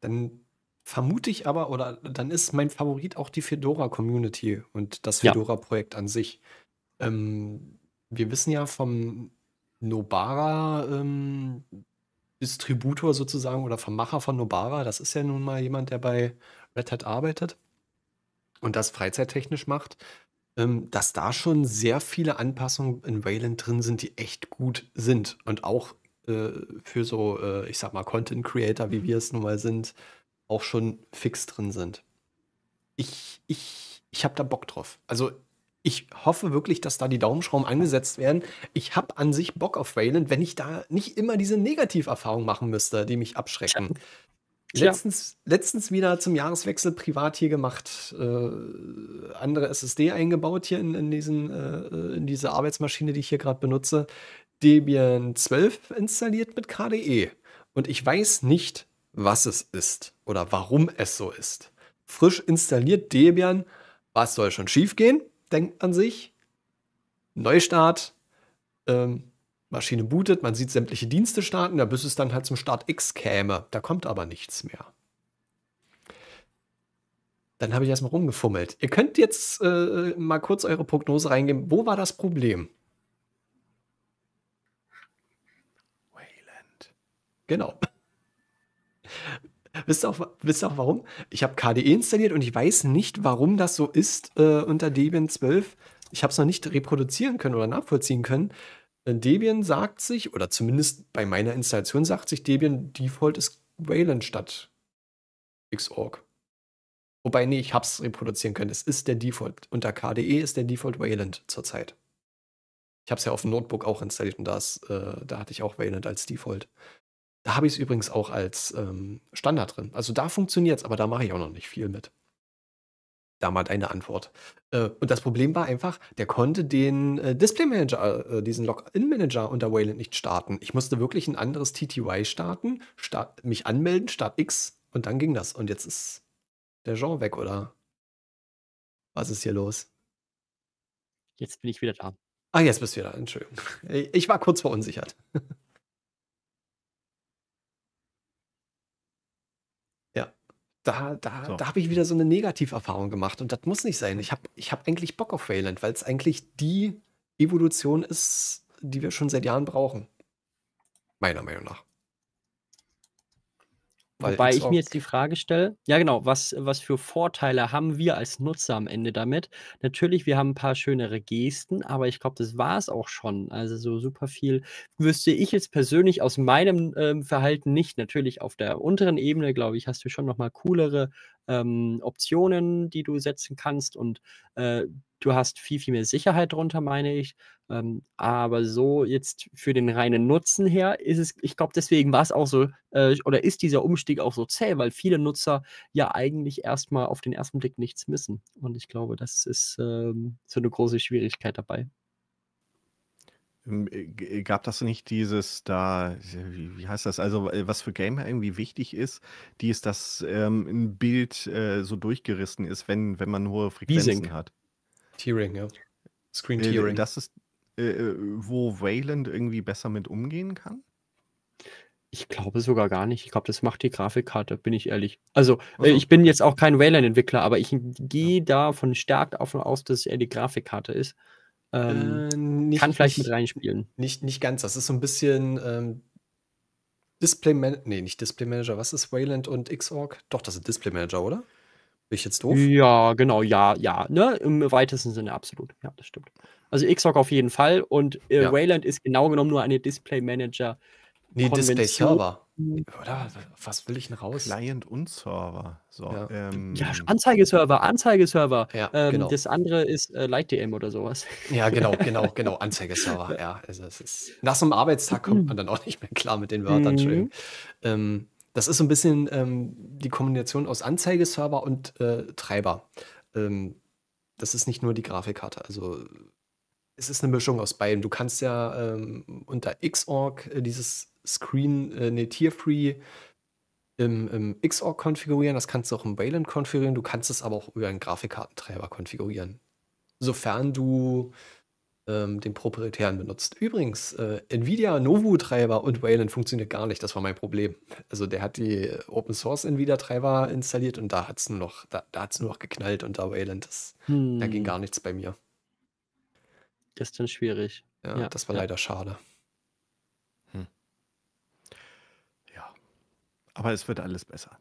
A: dann vermute ich aber, oder dann ist mein Favorit auch die Fedora-Community und das Fedora-Projekt ja. an sich. Ähm, wir wissen ja vom Nobara-Distributor ähm, sozusagen oder vom Macher von Nobara, das ist ja nun mal jemand, der bei Red Hat arbeitet und das freizeittechnisch macht. Ähm, dass da schon sehr viele Anpassungen in Wayland drin sind, die echt gut sind und auch äh, für so, äh, ich sag mal, Content Creator, wie mhm. wir es nun mal sind, auch schon fix drin sind. Ich, ich, ich hab da Bock drauf. Also ich hoffe wirklich, dass da die Daumenschrauben angesetzt werden. Ich hab an sich Bock auf Wayland, wenn ich da nicht immer diese Negativerfahrung machen müsste, die mich abschrecken. Letztens, letztens wieder zum Jahreswechsel privat hier gemacht. Äh, andere SSD eingebaut hier in, in, diesen, äh, in diese Arbeitsmaschine, die ich hier gerade benutze. Debian 12 installiert mit KDE. Und ich weiß nicht, was es ist oder warum es so ist. Frisch installiert Debian, was soll schon schief gehen, denkt man sich. Neustart, ähm, Maschine bootet, man sieht sämtliche Dienste starten, da bis es dann halt zum Start X käme. Da kommt aber nichts mehr. Dann habe ich erstmal rumgefummelt. Ihr könnt jetzt äh, mal kurz eure Prognose reingeben. Wo war das Problem? Wayland. Genau. *laughs* Wisst ihr, auch, wisst ihr auch warum? Ich habe KDE installiert und ich weiß nicht, warum das so ist äh, unter Debian 12. Ich habe es noch nicht reproduzieren können oder nachvollziehen können. Äh, Debian sagt sich, oder zumindest bei meiner Installation sagt sich Debian, Default ist Wayland statt Xorg. Wobei, nee, ich hab's reproduzieren können. Es ist der Default. Unter KDE ist der Default Wayland zurzeit. Ich hab's ja auf dem Notebook auch installiert und das, äh, da hatte ich auch Wayland als Default. Da habe ich es übrigens auch als ähm, Standard drin. Also da funktioniert es, aber da mache ich auch noch nicht viel mit da mal deine Antwort. Äh, und das Problem war einfach, der konnte den äh, Display Manager, äh, diesen Login Manager unter Wayland nicht starten. Ich musste wirklich ein anderes TTY starten, start, mich anmelden, Start X und dann ging das. Und jetzt ist der Jean weg, oder? Was ist hier los?
C: Jetzt bin ich wieder da.
A: Ah, jetzt bist du wieder. da. Entschuldigung. Ich war kurz verunsichert. *laughs* da, da, so. da habe ich wieder so eine Negativerfahrung gemacht und das muss nicht sein. Ich habe ich hab eigentlich Bock auf Wayland, weil es eigentlich die Evolution ist, die wir schon seit Jahren brauchen. Meiner Meinung nach. Wobei ich mir
C: jetzt die Frage stelle, ja genau, was, was für Vorteile haben wir als Nutzer am Ende damit? Natürlich, wir haben ein paar schönere Gesten, aber ich glaube, das war es auch schon. Also so super viel wüsste ich jetzt persönlich aus meinem ähm, Verhalten nicht. Natürlich auf der unteren Ebene, glaube ich, hast du schon nochmal coolere ähm, Optionen, die du setzen kannst und äh, du hast viel, viel mehr Sicherheit drunter, meine ich. Ähm, aber so jetzt für den reinen Nutzen her ist es, ich glaube, deswegen war es auch so, äh, oder ist dieser Umstieg auch so zäh, weil viele Nutzer ja eigentlich erstmal auf den ersten Blick nichts missen. Und ich glaube, das ist ähm, so
B: eine große Schwierigkeit dabei. Hm, äh, äh, gab das nicht dieses da, wie heißt das? Also, äh, was für Gamer irgendwie wichtig ist, die ist, dass ähm, ein Bild äh, so durchgerissen ist, wenn, wenn man hohe Frequenzen hat. Tearing, ja. Screen Tearing. Äh, das ist, äh, wo Wayland irgendwie besser mit umgehen kann?
C: Ich glaube sogar gar nicht. Ich glaube, das macht die Grafikkarte, bin ich ehrlich. Also, also. ich bin jetzt auch kein Wayland-Entwickler, aber ich gehe ja. davon stark davon aus,
A: dass es eher die Grafikkarte ist. Ähm, äh, nicht, kann vielleicht nicht, mit reinspielen. Nicht, nicht ganz. Das ist so ein bisschen ähm, Display Manager. Nee, nicht Display Manager. Was ist Wayland und Xorg? Doch, das sind Display Manager, oder? Bin ich jetzt doof? Ja, genau. Ja, ja. Ne?
C: Im weitesten Sinne absolut. Ja, das stimmt. Also Xorg auf jeden Fall. Und äh, ja. Wayland ist genau genommen nur eine Display Manager. Nee, Display Server.
B: Mhm. Oder was will ich denn raus? Client und Server. So, ja. Ähm, ja,
C: Anzeigeserver, Anzeigeserver. Ja, ähm, genau. Das
A: andere ist äh, LightDM oder sowas. Ja, genau, *laughs* genau, genau. Anzeigeserver. ja, also es ist, nach so einem Arbeitstag kommt man dann auch nicht mehr klar mit den Wörtern. Mhm. Ähm, das ist so ein bisschen ähm, die Kombination aus Anzeigeserver und äh, Treiber. Ähm, das ist nicht nur die Grafikkarte. Also es ist eine Mischung aus beiden. Du kannst ja ähm, unter Xorg äh, dieses Screen, äh, ne, Tier-Free im, im Xorg konfigurieren. Das kannst du auch im Wayland konfigurieren. Du kannst es aber auch über einen Grafikkartentreiber konfigurieren. Sofern du ähm, den proprietären benutzt. Übrigens, äh, NVIDIA Novu-Treiber und Wayland funktioniert gar nicht. Das war mein Problem. Also der hat die äh, Open Source NVIDIA-Treiber installiert und da hat es nur, noch, da, da nur noch geknallt unter Wayland. Das, hm. Da ging gar nichts bei mir das ist dann schwierig. Ja, ja. das war leider schade. Hm. Ja. Aber es wird alles besser.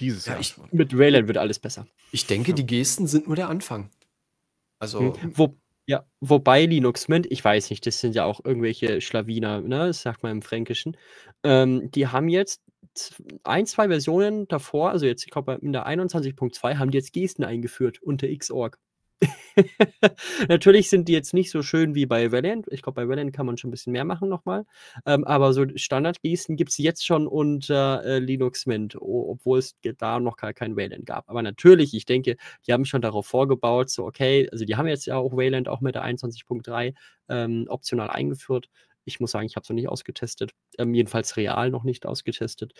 A: Dieses Jahr. Ich, Mit Rayland wird alles besser. Ich denke, die Gesten sind nur der Anfang.
C: Also. Hm. Wo, ja, wobei Linux Mint, ich weiß nicht, das sind ja auch irgendwelche Schlawiner, ne, das sagt man im Fränkischen. Ähm, die haben jetzt ein, zwei Versionen davor, also jetzt, ich glaube, in der 21.2 haben die jetzt Gesten eingeführt unter Xorg. *laughs* Natürlich sind die jetzt nicht so schön wie bei Valiant. Ich glaube, bei Valiant kann man schon ein bisschen mehr machen nochmal. Ähm, aber so Standardgießen gibt es jetzt schon unter äh, Linux Mint, obwohl es da noch gar kein Valiant gab. Aber natürlich, ich denke, die haben schon darauf vorgebaut, so okay, also die haben jetzt ja auch Valiant auch mit der 21.3 ähm, optional eingeführt. Ich muss sagen, ich habe es noch nicht ausgetestet. Ähm, jedenfalls real noch nicht ausgetestet.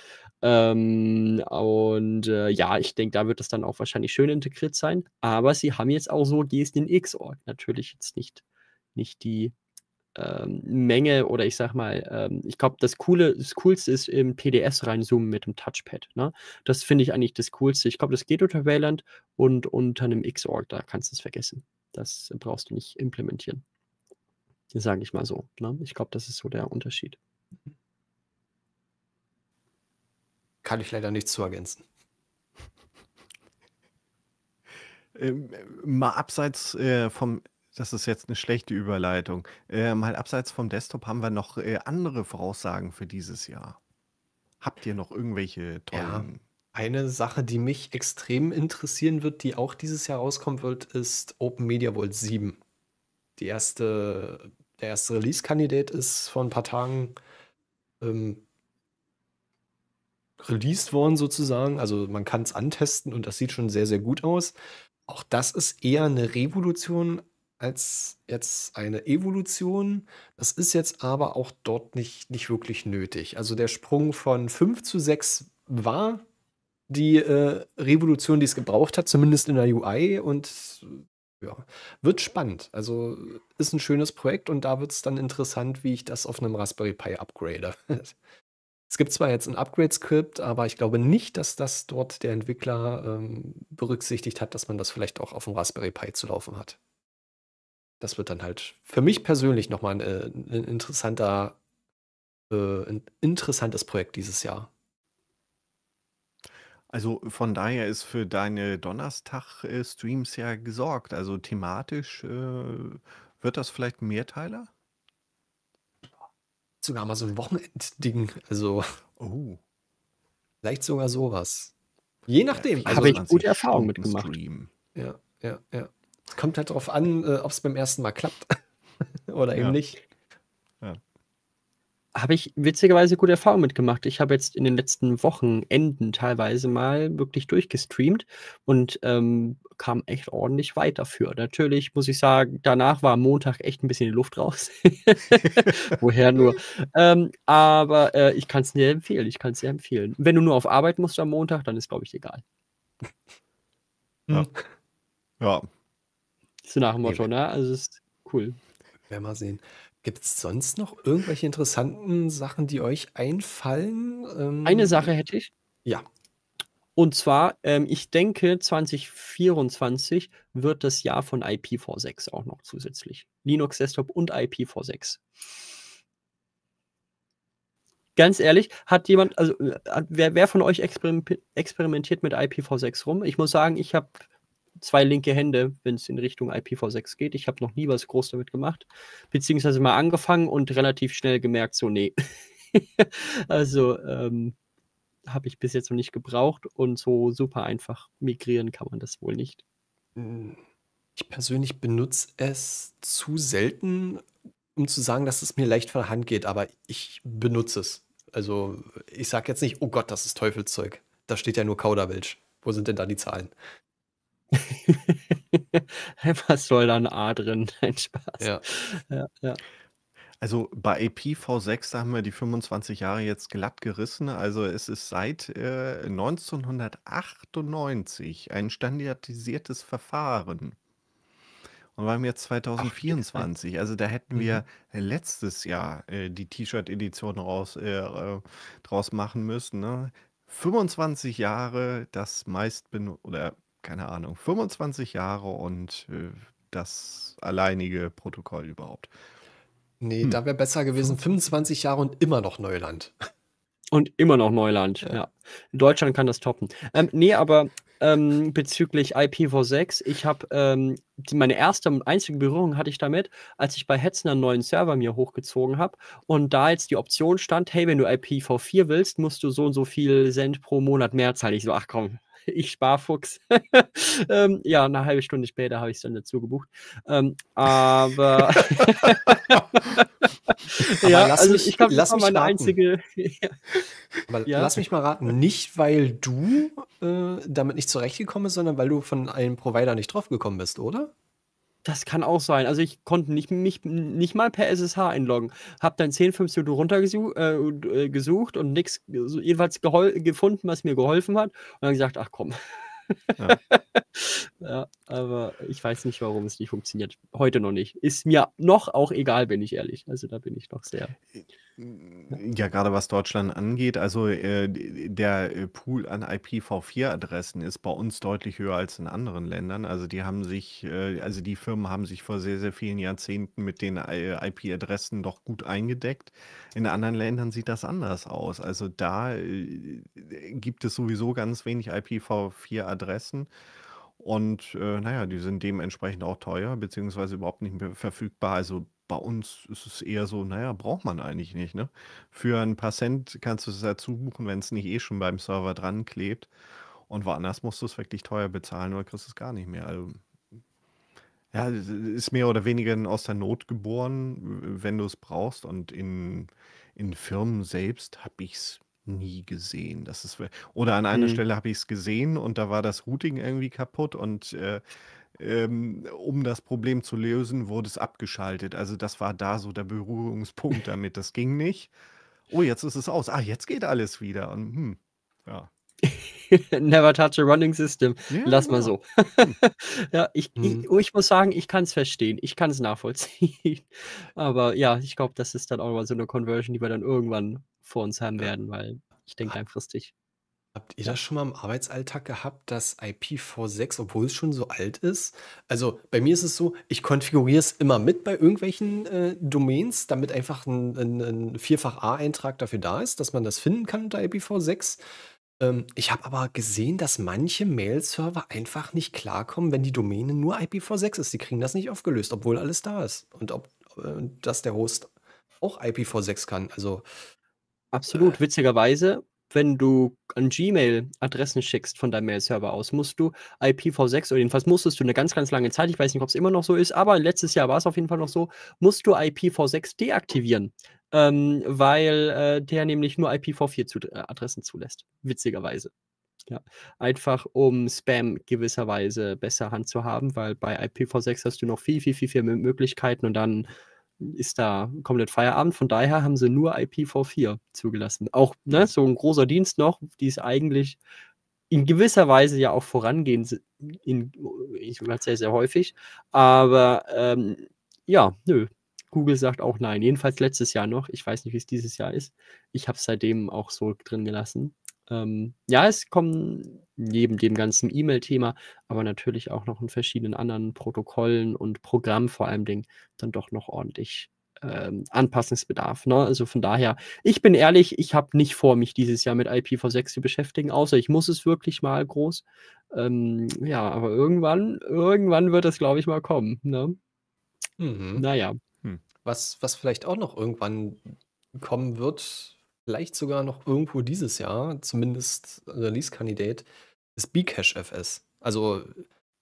C: Ähm, und äh, ja, ich denke, da wird das dann auch wahrscheinlich schön integriert sein. Aber sie haben jetzt auch so GSDN XORG. Natürlich jetzt nicht, nicht die ähm, Menge oder ich sag mal, ähm, ich glaube, das Coole, das Coolste ist im PDS reinzoomen mit dem Touchpad. Ne? Das finde ich eigentlich das Coolste. Ich glaube, das geht unter Wayland und unter einem Xorg, da kannst du es vergessen. Das brauchst du nicht implementieren. Sage ich mal so. Ne? Ich glaube, das ist so der Unterschied. Mhm.
A: Kann ich leider nichts zu
B: ergänzen. *laughs* Ähm, äh, mal abseits äh, vom, das ist jetzt eine schlechte Überleitung, äh, mal abseits vom Desktop haben wir noch äh, andere Voraussagen für dieses Jahr. Habt ihr noch irgendwelche tollen? Ja,
A: eine Sache, die mich extrem interessieren wird, die auch dieses Jahr rauskommen wird, ist Open Media World 7. Die erste der erste Release-Kandidat ist vor ein paar Tagen ähm, released worden sozusagen. Also man kann es antesten und das sieht schon sehr, sehr gut aus. Auch das ist eher eine Revolution als jetzt eine Evolution. Das ist jetzt aber auch dort nicht, nicht wirklich nötig. Also der Sprung von 5 zu 6 war die äh, Revolution, die es gebraucht hat, zumindest in der UI und ja, wird spannend. Also ist ein schönes Projekt und da wird es dann interessant, wie ich das auf einem Raspberry Pi upgrade. *laughs* es gibt zwar jetzt ein Upgrade-Skript, aber ich glaube nicht, dass das dort der Entwickler ähm, berücksichtigt hat, dass man das vielleicht auch auf dem Raspberry Pi zu laufen hat. Das wird dann halt für mich persönlich nochmal ein, äh, ein interessanter,
B: äh, ein interessantes Projekt dieses Jahr. Also von daher ist für deine Donnerstag-Streams ja gesorgt. Also thematisch äh, wird das vielleicht Mehrteiler? Sogar mal so ein Wochenendding. Also. Oh. Vielleicht sogar
A: sowas. Je nachdem. Ja, also habe ich gute Erfahrungen mitgemacht. Stream. Ja, ja, ja. Kommt halt drauf an, äh, ob es beim ersten Mal klappt *laughs* oder eben ja. nicht. Ja
C: habe ich witzigerweise gute Erfahrungen mitgemacht. Ich habe jetzt in den letzten Wochenenden teilweise mal wirklich durchgestreamt und ähm, kam echt ordentlich weit dafür. Natürlich muss ich sagen, danach war Montag echt ein bisschen die Luft raus. *laughs* Woher nur. Ähm, aber äh, ich kann es dir empfehlen. Ich kann es dir empfehlen. Wenn du nur auf Arbeit musst am Montag, dann ist, glaube ich, egal.
B: Ja. Hm. ja.
A: So nach dem Motto, ne? Also ist cool. Werden wir sehen. Gibt es sonst noch irgendwelche interessanten Sachen, die euch einfallen? Ähm, Eine Sache hätte ich. Ja.
C: Und zwar, ähm, ich denke, 2024 wird das Jahr von IPv6 auch noch zusätzlich. Linux Desktop und IPv6. Ganz ehrlich, hat jemand, also äh, wer, wer von euch experim experimentiert mit IPv6 rum? Ich muss sagen, ich habe zwei linke Hände, wenn es in Richtung IPv6 geht. Ich habe noch nie was groß damit gemacht, beziehungsweise mal angefangen und relativ schnell gemerkt, so nee. *laughs* also ähm, habe ich bis jetzt noch nicht gebraucht
A: und so super einfach migrieren kann man das wohl nicht. Hm. Ich persönlich benutze es zu selten, um zu sagen, dass es mir leicht von der Hand geht, aber ich benutze es. Also ich sage jetzt nicht, oh Gott, das ist Teufelszeug. Da steht ja nur Kauderwelsch. Wo sind denn da die Zahlen? *laughs*
B: Was soll da ein A drin? *laughs* Nein, Spaß. Ja. Ja, ja. Also bei IPv6, da haben wir die 25 Jahre jetzt glatt gerissen. Also es ist seit äh, 1998 ein standardisiertes Verfahren. Und wir haben jetzt 2024. also da hätten wir mhm. letztes Jahr äh, die T-Shirt-Edition raus, äh, äh draus machen müssen. Ne? 25 Jahre das meist oder keine Ahnung, 25 Jahre und äh, das alleinige Protokoll überhaupt. Nee, hm. da wäre besser gewesen,
A: 25 Jahre und immer noch Neuland. *laughs* Und immer noch Neuland, ja. ja. Deutschland kann das
C: toppen. Ähm, nee, aber ähm, bezüglich IPv6, ich habe ähm, meine erste und einzige Berührung hatte ich damit, als ich bei Hetzner einen neuen Server mir hochgezogen habe und da jetzt die Option stand, hey, wenn du IPv4 willst, musst du so und so viel Cent pro Monat mehr zahlen. Ich so, ach komm, ich Sparfuchs. *laughs* ähm, ja, eine halbe Stunde später habe ich es dann dazu
A: gebucht. Ähm, aber, *laughs* ja, aber also mich, ich glaube, das war meine einzige. *laughs* ja. Aber ja. lass mich mal raten, nicht weil du äh, damit nicht zurechtgekommen bist, sondern weil du von einem Provider nicht drauf gekommen bist, oder? Das kann auch sein. Also ich konnte nicht, mich nicht mal per SSH einloggen. Hab dann 10,
C: 15 Minuten runtergesucht äh, und nichts äh, jedenfalls gefunden, was mir geholfen hat. Und dann gesagt, ach komm. Ja. *laughs* ja. aber ich weiß nicht, warum es nicht funktioniert. Heute noch nicht. Ist mir noch auch egal, bin ich ehrlich. Also da bin ich noch sehr.
B: Ja, gerade was Deutschland angeht, also äh, der äh, Pool an IPv4-Adressen ist bei uns deutlich höher als in anderen Ländern. Also die haben sich, äh, also die Firmen haben sich vor sehr, sehr vielen Jahrzehnten mit den äh, IP-Adressen doch gut eingedeckt. In anderen Ländern sieht das anders aus. Also da äh, gibt es sowieso ganz wenig IPv4-Adressen. Und äh, naja, die sind dementsprechend auch teuer, beziehungsweise überhaupt nicht mehr verfügbar. Also bei uns ist es eher so, naja, braucht man eigentlich nicht. Ne? Für ein paar Cent kannst du es dazu halt buchen, wenn es nicht eh schon beim Server dran klebt. Und woanders musst du es wirklich teuer bezahlen oder kriegst es gar nicht mehr. Also, ja, ist mehr oder weniger aus der Not geboren, wenn du es brauchst. Und in, in Firmen selbst habe ich es nie gesehen. Das ist, oder an einer mhm. Stelle habe ich es gesehen und da war das Routing irgendwie kaputt und äh, ähm, um das Problem zu lösen, wurde es abgeschaltet. Also das war da so der Berührungspunkt *laughs* damit. Das ging nicht. Oh, jetzt ist es aus. Ah, jetzt geht alles wieder. Und, hm, ja.
C: *laughs* Never touch a running system. Ja, Lass genau. mal so. Hm. *laughs* ja, ich, mhm. ich, hm. oh, ich, muss sagen, ich kann es verstehen. Ich kann es nachvollziehen. Aber ja, ich glaube, das ist dann auch mal so eine
A: Conversion, die wir dann irgendwann vor uns haben ja. werden, weil ich denke ah. langfristig Habt ihr das schon mal im Arbeitsalltag gehabt, dass IPv6, obwohl es schon so alt ist? Also bei mir ist es so, ich konfiguriere es immer mit bei irgendwelchen äh, Domains, damit einfach ein, ein, ein Vierfach-A-Eintrag dafür da ist, dass man das finden kann unter IPv6. Ähm, ich habe aber gesehen, dass manche Mail-Server einfach nicht klarkommen, wenn die Domäne nur IPv6 ist. Die kriegen das nicht aufgelöst, obwohl alles da ist. Und ob äh, dass der Host auch IPv6 kann. Also Absolut, äh, witzigerweise wenn du an Gmail
C: Adressen schickst von deinem Mail-Server aus, musst du IPv6 oder jedenfalls musstest du eine ganz, ganz lange Zeit, ich weiß nicht, ob es immer noch so ist, aber letztes Jahr war es auf jeden Fall noch so, musst du IPv6 deaktivieren, ähm, weil äh, der nämlich nur IPv4-Adressen äh, zulässt, witzigerweise. Ja, einfach um Spam gewisserweise besser Hand zu haben, weil bei IPv6 hast du noch viel, viel, viel, viel Möglichkeiten und dann ist da komplett Feierabend. Von daher haben sie nur IPv4 zugelassen. Auch ne, so ein großer Dienst noch, die es eigentlich in gewisser Weise ja auch vorangehen, in, ich sage sehr, sehr häufig. Aber ähm, ja, nö. Google sagt auch nein. Jedenfalls letztes Jahr noch. Ich weiß nicht, wie es dieses Jahr ist. Ich habe es seitdem auch so drin gelassen. Ähm, ja, es kommen neben dem ganzen E-Mail-Thema, aber natürlich auch noch in verschiedenen anderen Protokollen und Programmen vor allem Dingen dann doch noch ordentlich ähm, Anpassungsbedarf. Ne? Also von daher, ich bin ehrlich, ich habe nicht vor, mich dieses Jahr mit IPv6 zu beschäftigen, außer ich muss es wirklich mal groß. Ähm, ja, aber irgendwann, irgendwann wird das, glaube ich, mal kommen.
A: Ne? Mhm. Naja. Hm. Was, was vielleicht auch noch irgendwann kommen wird, vielleicht sogar noch irgendwo dieses Jahr, zumindest Release-Kandidat, ist Bcash FS. Also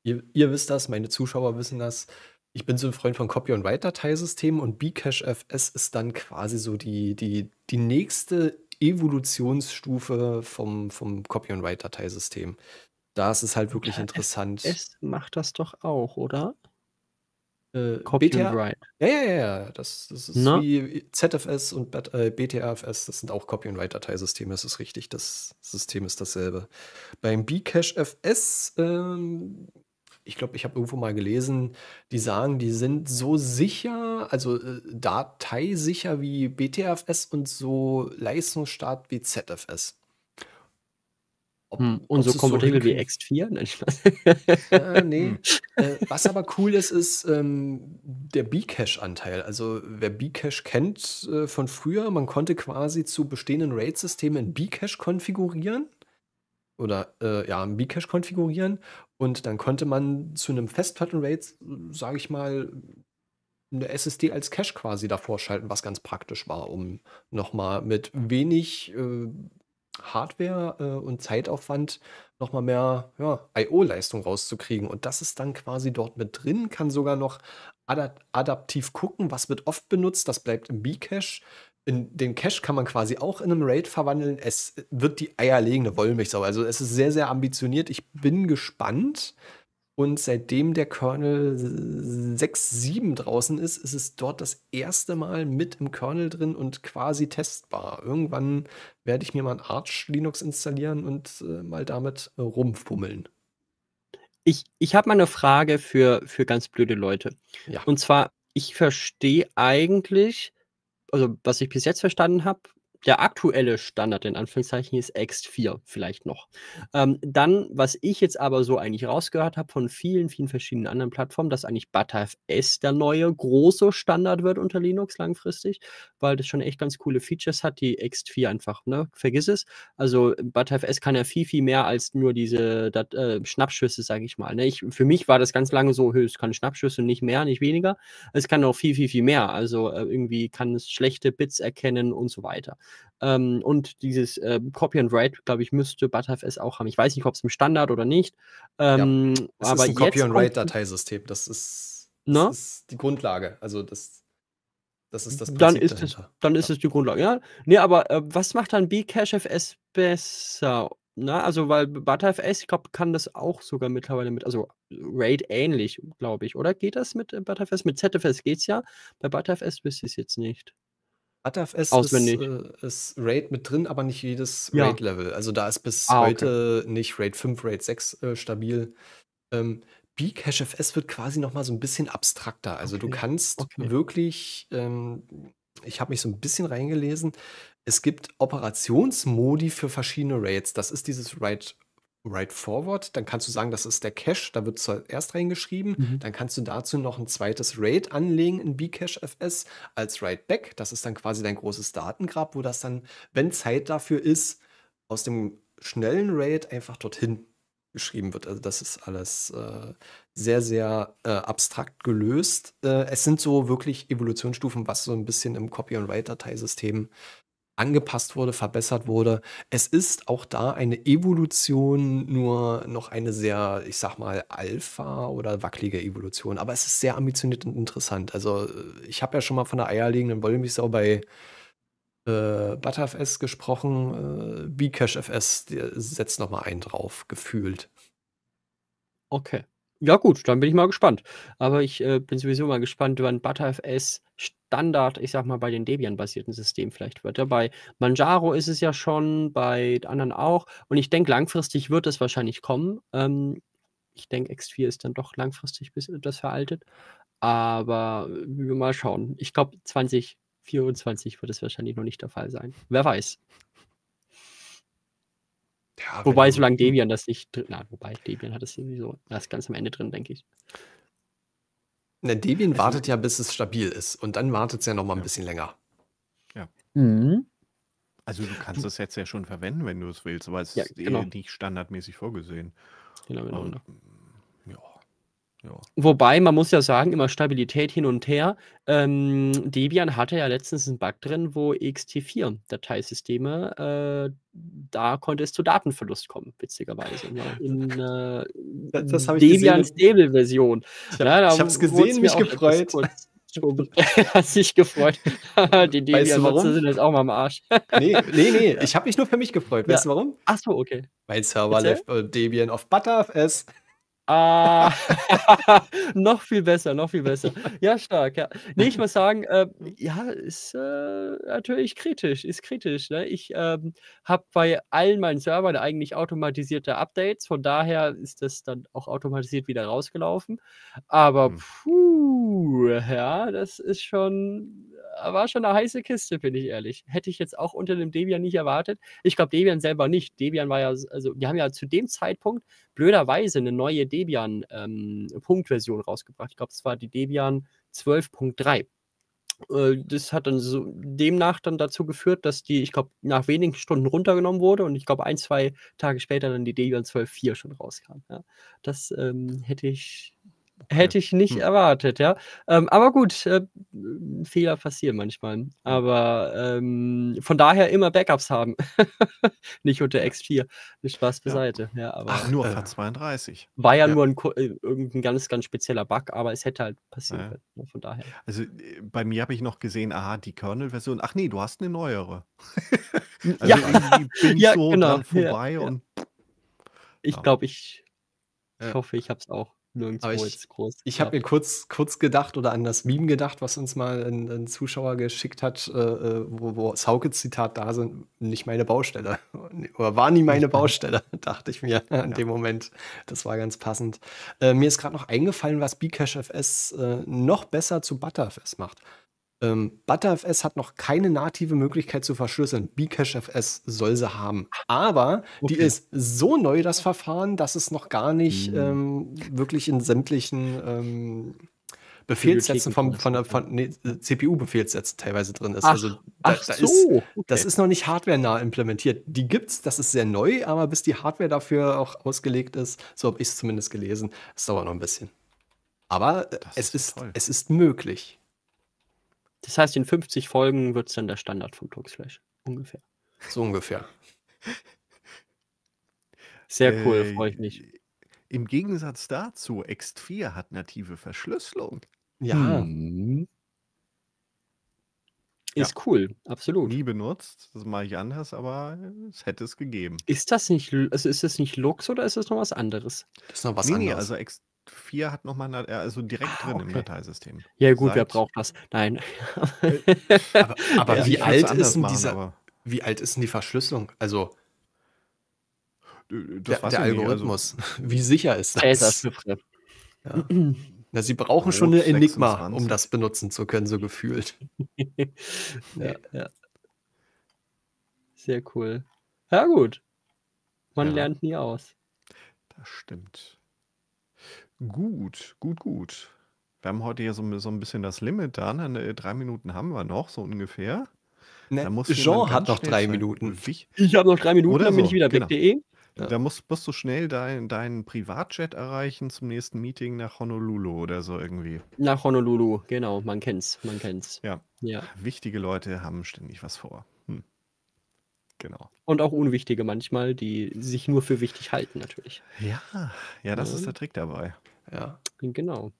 A: ihr, ihr, wisst das, meine Zuschauer wissen das. Ich bin so ein Freund von Copy- und Write-Dateisystemen und Bcash FS ist dann quasi so die, die, die nächste Evolutionsstufe vom, vom Copy- und Write-Dateisystem. Da ist es halt wirklich ja, interessant. FS macht das doch auch, oder? Äh, Copyright. BTA, ja, ja, ja, das, das ist Na? Ne? wie ZFS und BTRFS, äh, das sind auch Copy and write dateisysteme das ist richtig, das System ist dasselbe. Beim Bcachefs ähm, ich glaube, ich habe irgendwo mal gelesen, die sagen, die sind so sicher, also äh, dateisicher wie BTRFS und so leistungsstark wie ZFS. Ob, hm,
C: und so kompatibel so wie X4? Nein,
A: äh, nee. *laughs* Hm. äh, was aber cool ist, ist ähm, der Bcache-Anteil. Also wer Bcache kennt äh, von früher, man konnte quasi zu bestehenden RAID-Systemen Bcache konfigurieren oder äh, ja, einen Bcache konfigurieren und dann konnte man zu einem Festplatten-RAID, sage ich mal, eine SSD als Cache quasi davor schalten, was ganz praktisch war, um nochmal mit wenig äh, Hardware äh, und Zeitaufwand nochmal mehr ja, IO-Leistung rauszukriegen. Und das ist dann quasi dort mit drin, kann sogar noch adap adaptiv gucken, was wird oft benutzt, das bleibt im B-Cache. In den Cache kann man quasi auch in einem Raid verwandeln. Es wird die eierlegende Wollmilchsau. Also es ist sehr, sehr ambitioniert. Ich bin gespannt, und seitdem der Kernel 6.7 draußen ist, ist es dort das erste Mal mit im Kernel drin und quasi testbar. Irgendwann werde ich mir mal ein Arch Linux installieren und äh, mal damit äh, rumfummeln.
C: Ich, ich habe mal eine Frage für, für ganz blöde Leute. Ja. Und zwar, ich verstehe eigentlich, also was ich bis jetzt verstanden habe, der aktuelle Standard in Anführungszeichen ist Ext 4 vielleicht noch. Ähm, dann, was ich jetzt aber so eigentlich rausgehört habe von vielen, vielen verschiedenen anderen Plattformen, dass eigentlich ButterFS der neue große Standard wird unter Linux langfristig, weil das schon echt ganz coole Features hat, die Ext 4 einfach, ne? Vergiss es. Also ButterFS kann ja viel, viel mehr als nur diese dat, äh, Schnappschüsse, sage ich mal. Ne? Ich, für mich war das ganz lange so, es kann Schnappschüsse nicht mehr, nicht weniger. Es kann auch viel, viel, viel mehr. Also äh, irgendwie kann es schlechte Bits erkennen und so weiter. Ähm, und dieses äh, Copy and Write, glaube ich, müsste ButterFS auch haben. Ich weiß nicht, ob es im Standard oder nicht. Ähm, ja, das aber ist ein Copy and Write
A: Dateisystem. Das ist, das ne? ist die Grundlage. Also das. Das ist das Prinzip dann ist es,
C: Dann ja. es die Grundlage, ja. Nee, aber äh, was macht dann BCacheFS besser? Na, ne? also, weil ButterFS, ich glaube, kann das auch sogar mittlerweile mit, also RAID ähnlich, glaube ich, oder? Geht das mit äh, ButterFS? Mit ZFS geht es ja. Bei ButterFS wüsste ich es jetzt nicht. ATAFS auswendig.
A: Ist, äh, ist Raid mit drin, aber nicht jedes ja. Raid-Level. Also da ist bis ah, okay. heute nicht Raid 5, Raid 6 äh, stabil. Ähm, FS wird quasi noch mal so ein bisschen abstrakter. Also okay. du kannst okay. wirklich, ähm, ich habe mich so ein bisschen reingelesen, es gibt Operationsmodi für verschiedene Raids. Das ist dieses Raid Write Forward, dann kannst du sagen, das ist der Cache, da wird zuerst reingeschrieben, mhm. dann kannst du dazu noch ein zweites RAID anlegen in Bcache FS als Write Back, das ist dann quasi dein großes Datengrab, wo das dann, wenn Zeit dafür ist, aus dem schnellen RAID einfach dorthin geschrieben wird. Also das ist alles äh, sehr, sehr äh, abstrakt gelöst. Äh, es sind so wirklich Evolutionsstufen, was so ein bisschen im Copy- and Write-Dateisystem angepasst wurde, verbessert wurde. Es ist auch da eine Evolution, nur noch eine sehr, ich sag mal, alpha oder wackelige Evolution. Aber es ist sehr ambitioniert und interessant. Also äh, ich habe ja schon mal von der eierlegenden Wollmilchsau bei äh, ButterFS gesprochen. Äh, Bcash FS setzt nochmal einen drauf, gefühlt. Okay. Ja, gut, dann bin ich mal gespannt. Aber ich
C: äh, bin sowieso mal gespannt, wann ButterFS Standard, ich sag mal, bei den Debian-basierten Systemen vielleicht wird. Ja, bei Manjaro ist es ja schon, bei anderen auch. Und ich denke, langfristig wird es wahrscheinlich kommen. Ähm, ich denke, X4 ist dann doch langfristig bis etwas äh, veraltet. Aber äh, wir mal schauen. Ich glaube, 2024 wird es wahrscheinlich noch nicht der Fall sein. Wer weiß. Ja, wobei, solange Debian
A: das nicht drin. hat, wobei, Debian hat das irgendwie so. Das ganz am Ende drin, denke ich. Na, Debian also, wartet ja, bis es stabil ist. Und dann wartet es ja noch mal ein ja. bisschen länger.
B: Ja. Mhm. Also, du kannst es jetzt ja schon verwenden, wenn du es willst, aber es ja, genau. ist eh nicht standardmäßig vorgesehen. Genau, genau. Und, genau ja.
C: Wobei, man muss ja sagen, immer Stabilität hin und her. Ähm, Debian hatte ja letztens einen Bug drin, wo XT4-Dateisysteme, äh, da konnte es zu Datenverlust kommen, witzigerweise. Ja, ne? in *laughs* äh, das, das Debian Stable-Version. Ich habe es ja, gesehen, mich
A: gefreut. *laughs* Hat sich gefreut. *laughs* Die Debian weißt sind jetzt auch mal am Arsch. nee, nee, nee. Ich habe mich nur für mich gefreut. Weißt du warum? Ach so, okay. Mein Server läuft äh, Debian auf ButterFS. Ah, *laughs* *laughs* noch viel besser,
C: noch viel besser. Ja, stark, ja. Nee, ich muss sagen, äh, ja, ist äh, natürlich kritisch, ist kritisch. Ne? Ich ähm, habe bei allen meinen Servern eigentlich automatisierte Updates, von daher ist das dann auch automatisiert wieder rausgelaufen. Aber hm. puh, ja, das ist schon war schon eine heiße Kiste, bin ich ehrlich. Hätte ich jetzt auch unter dem Debian nicht erwartet. Ich glaube, Debian selber nicht. Debian war ja, also die haben ja zu dem Zeitpunkt blöderweise eine neue Debian-Punktversion ähm, rausgebracht. Ich glaube, es war die Debian 12.3 äh, das hat dann so demnach dann dazu geführt, dass die, ich glaube, nach wenigen Stunden runtergenommen wurde und ich glaube, ein, zwei Tage später dann die Debian 12.4 schon rauskam. Ja. Das ähm, hätte ich Hätte ich nicht hm. erwartet, ja. Ähm, aber gut, äh, Fehler passieren manchmal. Aber ähm, von daher immer Backups haben. *laughs* nicht unter X4. Spaß beiseite.
B: Ja. ja aber, Ach, nur auf äh, 32. War ja, ja. nur ein, äh, irgendein ganz, ganz spezieller Bug, aber es hätte halt passieren ja. können. Ne, von daher. Also äh, bei mir habe ich noch gesehen, aha, die Kernel-Version. Ach nee, du hast eine neuere. *laughs* also ja. bin *laughs* ja, so genau. dran vorbei und.
A: Ich glaube, ich, ich hoffe, ich habe es auch nirgendwo
C: ich, jetzt groß. Ich habe
A: mir kurz, kurz gedacht oder an das Meme gedacht, was uns mal ein, ein Zuschauer geschickt hat, äh, äh wo, wo Sauke-Zitat da sind, nicht meine Baustelle. *laughs* Oder war nie meine *laughs* Baustelle, *laughs* dachte ich mir an ja. dem Moment. Das war ganz passend. Äh, mir ist gerade noch eingefallen, was Bcash FS äh, noch besser zu Butterfs macht. Ähm, ButterFS hat noch keine native Möglichkeit zu verschlüsseln. Bcachefs soll sie haben. Aber okay. die ist so neu, das Verfahren, dass es noch gar nicht mhm. ähm, wirklich in sämtlichen ähm, Befehlssätzen vom, von der nee, CPU-Befehlssätzen teilweise drin ist. Ach, also da, da so, ist, okay. das ist noch nicht hardwarenah implementiert. Die gibt's, das ist sehr neu, aber bis die Hardware dafür auch ausgelegt ist, so habe ich es zumindest gelesen, es dauert noch ein bisschen. Aber es ist, ist es ist möglich. Das heißt, in 50 Folgen wird es dann der Standard von
B: Tuxflash. Ungefähr. So ungefähr. Sehr cool, äh, freue ich mich. Im Gegensatz dazu, X4 hat native Verschlüsselung. Ja. Hm. Ist ja. cool, absolut. Nie benutzt, das mache ich anders, aber es hätte es gegeben. Ist das nicht, also ist das nicht Lux oder ist das noch was anderes? Das ist noch was nee, anderes. Nee, also 4 hat nochmal, ne, äh, also direkt ah, drin okay. im Dateisystem. Ja, gut, Seit, wer
A: braucht das? Nein. Äh, aber, *laughs* aber ja, wie alt ist denn machen, dieser, aber. wie alt ist denn die Verschlüsselung? Also,
B: äh, der, der Algorithmus. Nicht, also. *laughs* Wie sicher ist das? Äh,
A: ja. *clears throat* Na, sie brauchen oh, schon eine 26. Enigma, um das benutzen zu können, so gefühlt. *laughs* ja, ja.
C: Sehr cool. Ja, gut. Man lernt nie aus.
B: Das stimmt. Gut, gut, gut. Wir haben heute hier so, ein- so ein bisschen das Limit dann. Ne? Äh, Drei Minuten haben wir noch, so ungefähr. Ne, da muss Jean hat noch drei sein. Minuten. Wich- Ich habe noch drei Minuten, Oder dann bin ich so, wieder genau. weg.de. E? Ja. Da musst, musst du schnell dein, deinen Privatjet erreichen zum nächsten Meeting nach Honolulu oder so irgendwie. Nach Honolulu, genau, man kennt's, man kennt's. Ja, Ja. wichtige Leute haben ständig was vor.
C: Genau. Und auch unwichtige manchmal, die sich nur für wichtig halten,
A: natürlich. Ja, ja, das ja. ist der Trick dabei. Ja. Genau.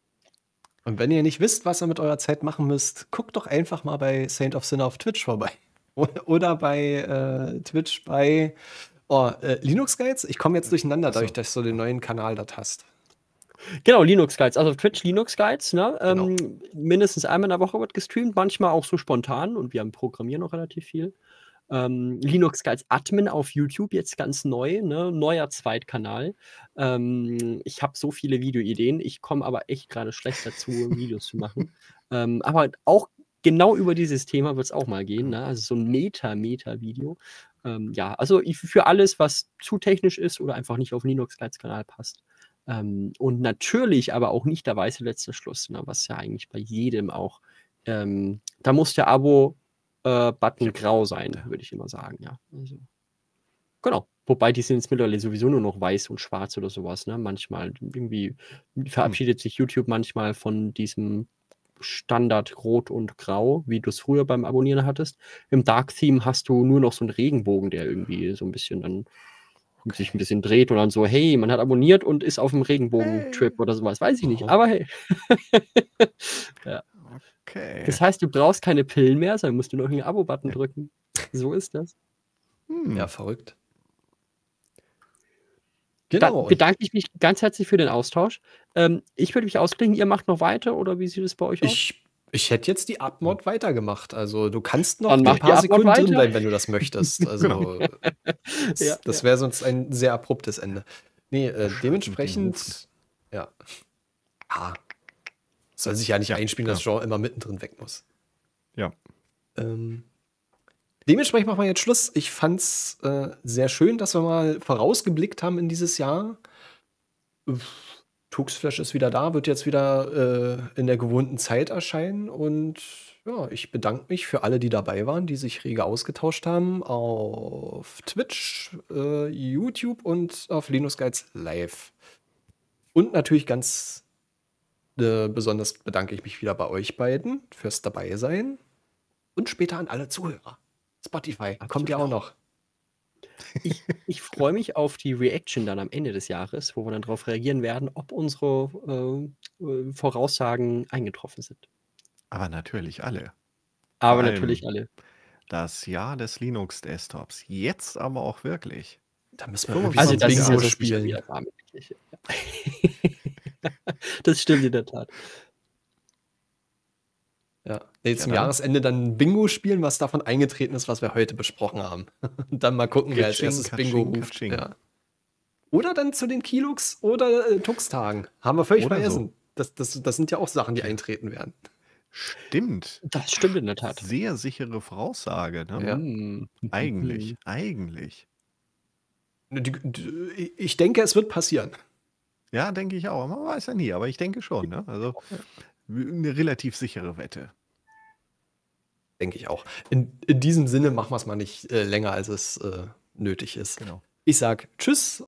A: Und wenn ihr nicht wisst, was ihr mit eurer Zeit machen müsst, guckt doch einfach mal bei Saint of Sinner auf Twitch vorbei. *laughs* Oder bei äh, Twitch bei oh, äh, Linux Guides. Ich komme jetzt durcheinander, dadurch, dass du den neuen Kanal dort hast. Genau, Linux Guides. Also auf Twitch Linux Guides. Ne?
C: Ähm, genau. mindestens einmal in der Woche wird gestreamt, manchmal auch so spontan und wir haben Programmieren noch relativ viel. Ähm, Linux als Admin auf YouTube jetzt ganz neu, ne? neuer Zweitkanal. Ähm, ich habe so viele Videoideen, ich komme aber echt gerade schlecht dazu, Videos zu machen. Ähm, aber auch genau über dieses Thema wird es auch mal gehen, ne? also so ein Meta-Meta-Video. Ähm, ja, also für alles, was zu technisch ist oder einfach nicht auf Linux als Kanal passt. Ähm, und natürlich aber auch nicht der weiße letzte Schluss, ne? was ja eigentlich bei jedem auch. Ähm, da muss der Abo äh, Button grau sein, würde ich immer sagen, ja. Also, genau. Wobei die sind jetzt mittlerweile sowieso nur noch weiß und schwarz oder sowas, ne? Manchmal. Irgendwie verabschiedet hm. sich YouTube manchmal von diesem Standard Rot und Grau, wie du es früher beim Abonnieren hattest. Im Dark Theme hast du nur noch so einen Regenbogen, der irgendwie so ein bisschen dann okay. sich ein bisschen dreht und dann so, hey, man hat abonniert und ist auf dem Regenbogen-Trip hey. oder sowas. Weiß ich nicht, oh. aber hey. *laughs*
B: ja. Okay. Das
C: heißt, du brauchst keine Pillen mehr, sondern musst du noch einen Abo-Button drücken. So ist das.
A: Hm. Ja, verrückt.
C: Genau. Da bedanke ich mich ganz herzlich für den Austausch. Ähm, ich würde mich ausklingen, ihr macht noch weiter oder wie sieht es bei euch aus?
A: Ich, hätte jetzt die Abmod weitergemacht. Also du kannst noch ein paar Sekunden drin bleiben, wenn du das möchtest. *laughs* Also genau. Äh, das, ja, das wäre ja. sonst ein sehr abruptes Ende. Nee, äh, dementsprechend, ja. Ah. Soll sich ja nicht ja, einspielen, dass Jean immer mittendrin weg muss. Ja. Ähm, dementsprechend machen wir jetzt Schluss. Ich fand es äh, sehr schön, dass wir mal vorausgeblickt haben in dieses Jahr. Tuxflash ist wieder da, wird jetzt wieder äh, in der gewohnten Zeit erscheinen. Und ja, ich bedanke mich für alle, die dabei waren, die sich rege ausgetauscht haben auf Twitch, äh, YouTube und auf Linus Guides Live. Und natürlich ganz äh, besonders bedanke ich mich wieder bei euch beiden fürs Dabeisein und später an alle Zuhörer. Spotify Absolut kommt ja auch noch. *laughs* Ich, ich freue mich auf die Reaction dann am
C: Ende des Jahres, wo wir dann darauf reagieren werden, ob unsere äh, äh Voraussagen
B: eingetroffen sind. Aber natürlich alle. Aber Nein. natürlich alle. Das Jahr des Linux Desktops. Jetzt aber auch wirklich. Da müssen wir also das Bingo ist ja das spielen. Spiel, *laughs* *laughs* *laughs* das stimmt in der Tat.
A: Ja, jetzt zum genau. Jahresende dann Bingo spielen, was davon eingetreten ist, was wir heute besprochen haben. Und *laughs* dann mal gucken, wer als erstes Bingo ruft. Ja. Oder dann zu den Kilux oder äh, Tux-Tagen. Haben wir völlig oder vergessen. So. Das, das, das sind ja auch Sachen, die
B: eintreten werden. Stimmt. Das stimmt in der Tat. Sehr sichere Voraussage. Ne? Ja. Mm. Eigentlich, mm. eigentlich. Ich denke, es wird passieren. Ja, denke ich auch. Man weiß ja nie, aber ich denke schon. Ne? Also *laughs* eine relativ sichere Wette. Denke ich auch. In, in diesem Sinne
A: machen wir es mal nicht äh, länger, als es äh, nötig ist. Genau. Ich sage Tschüss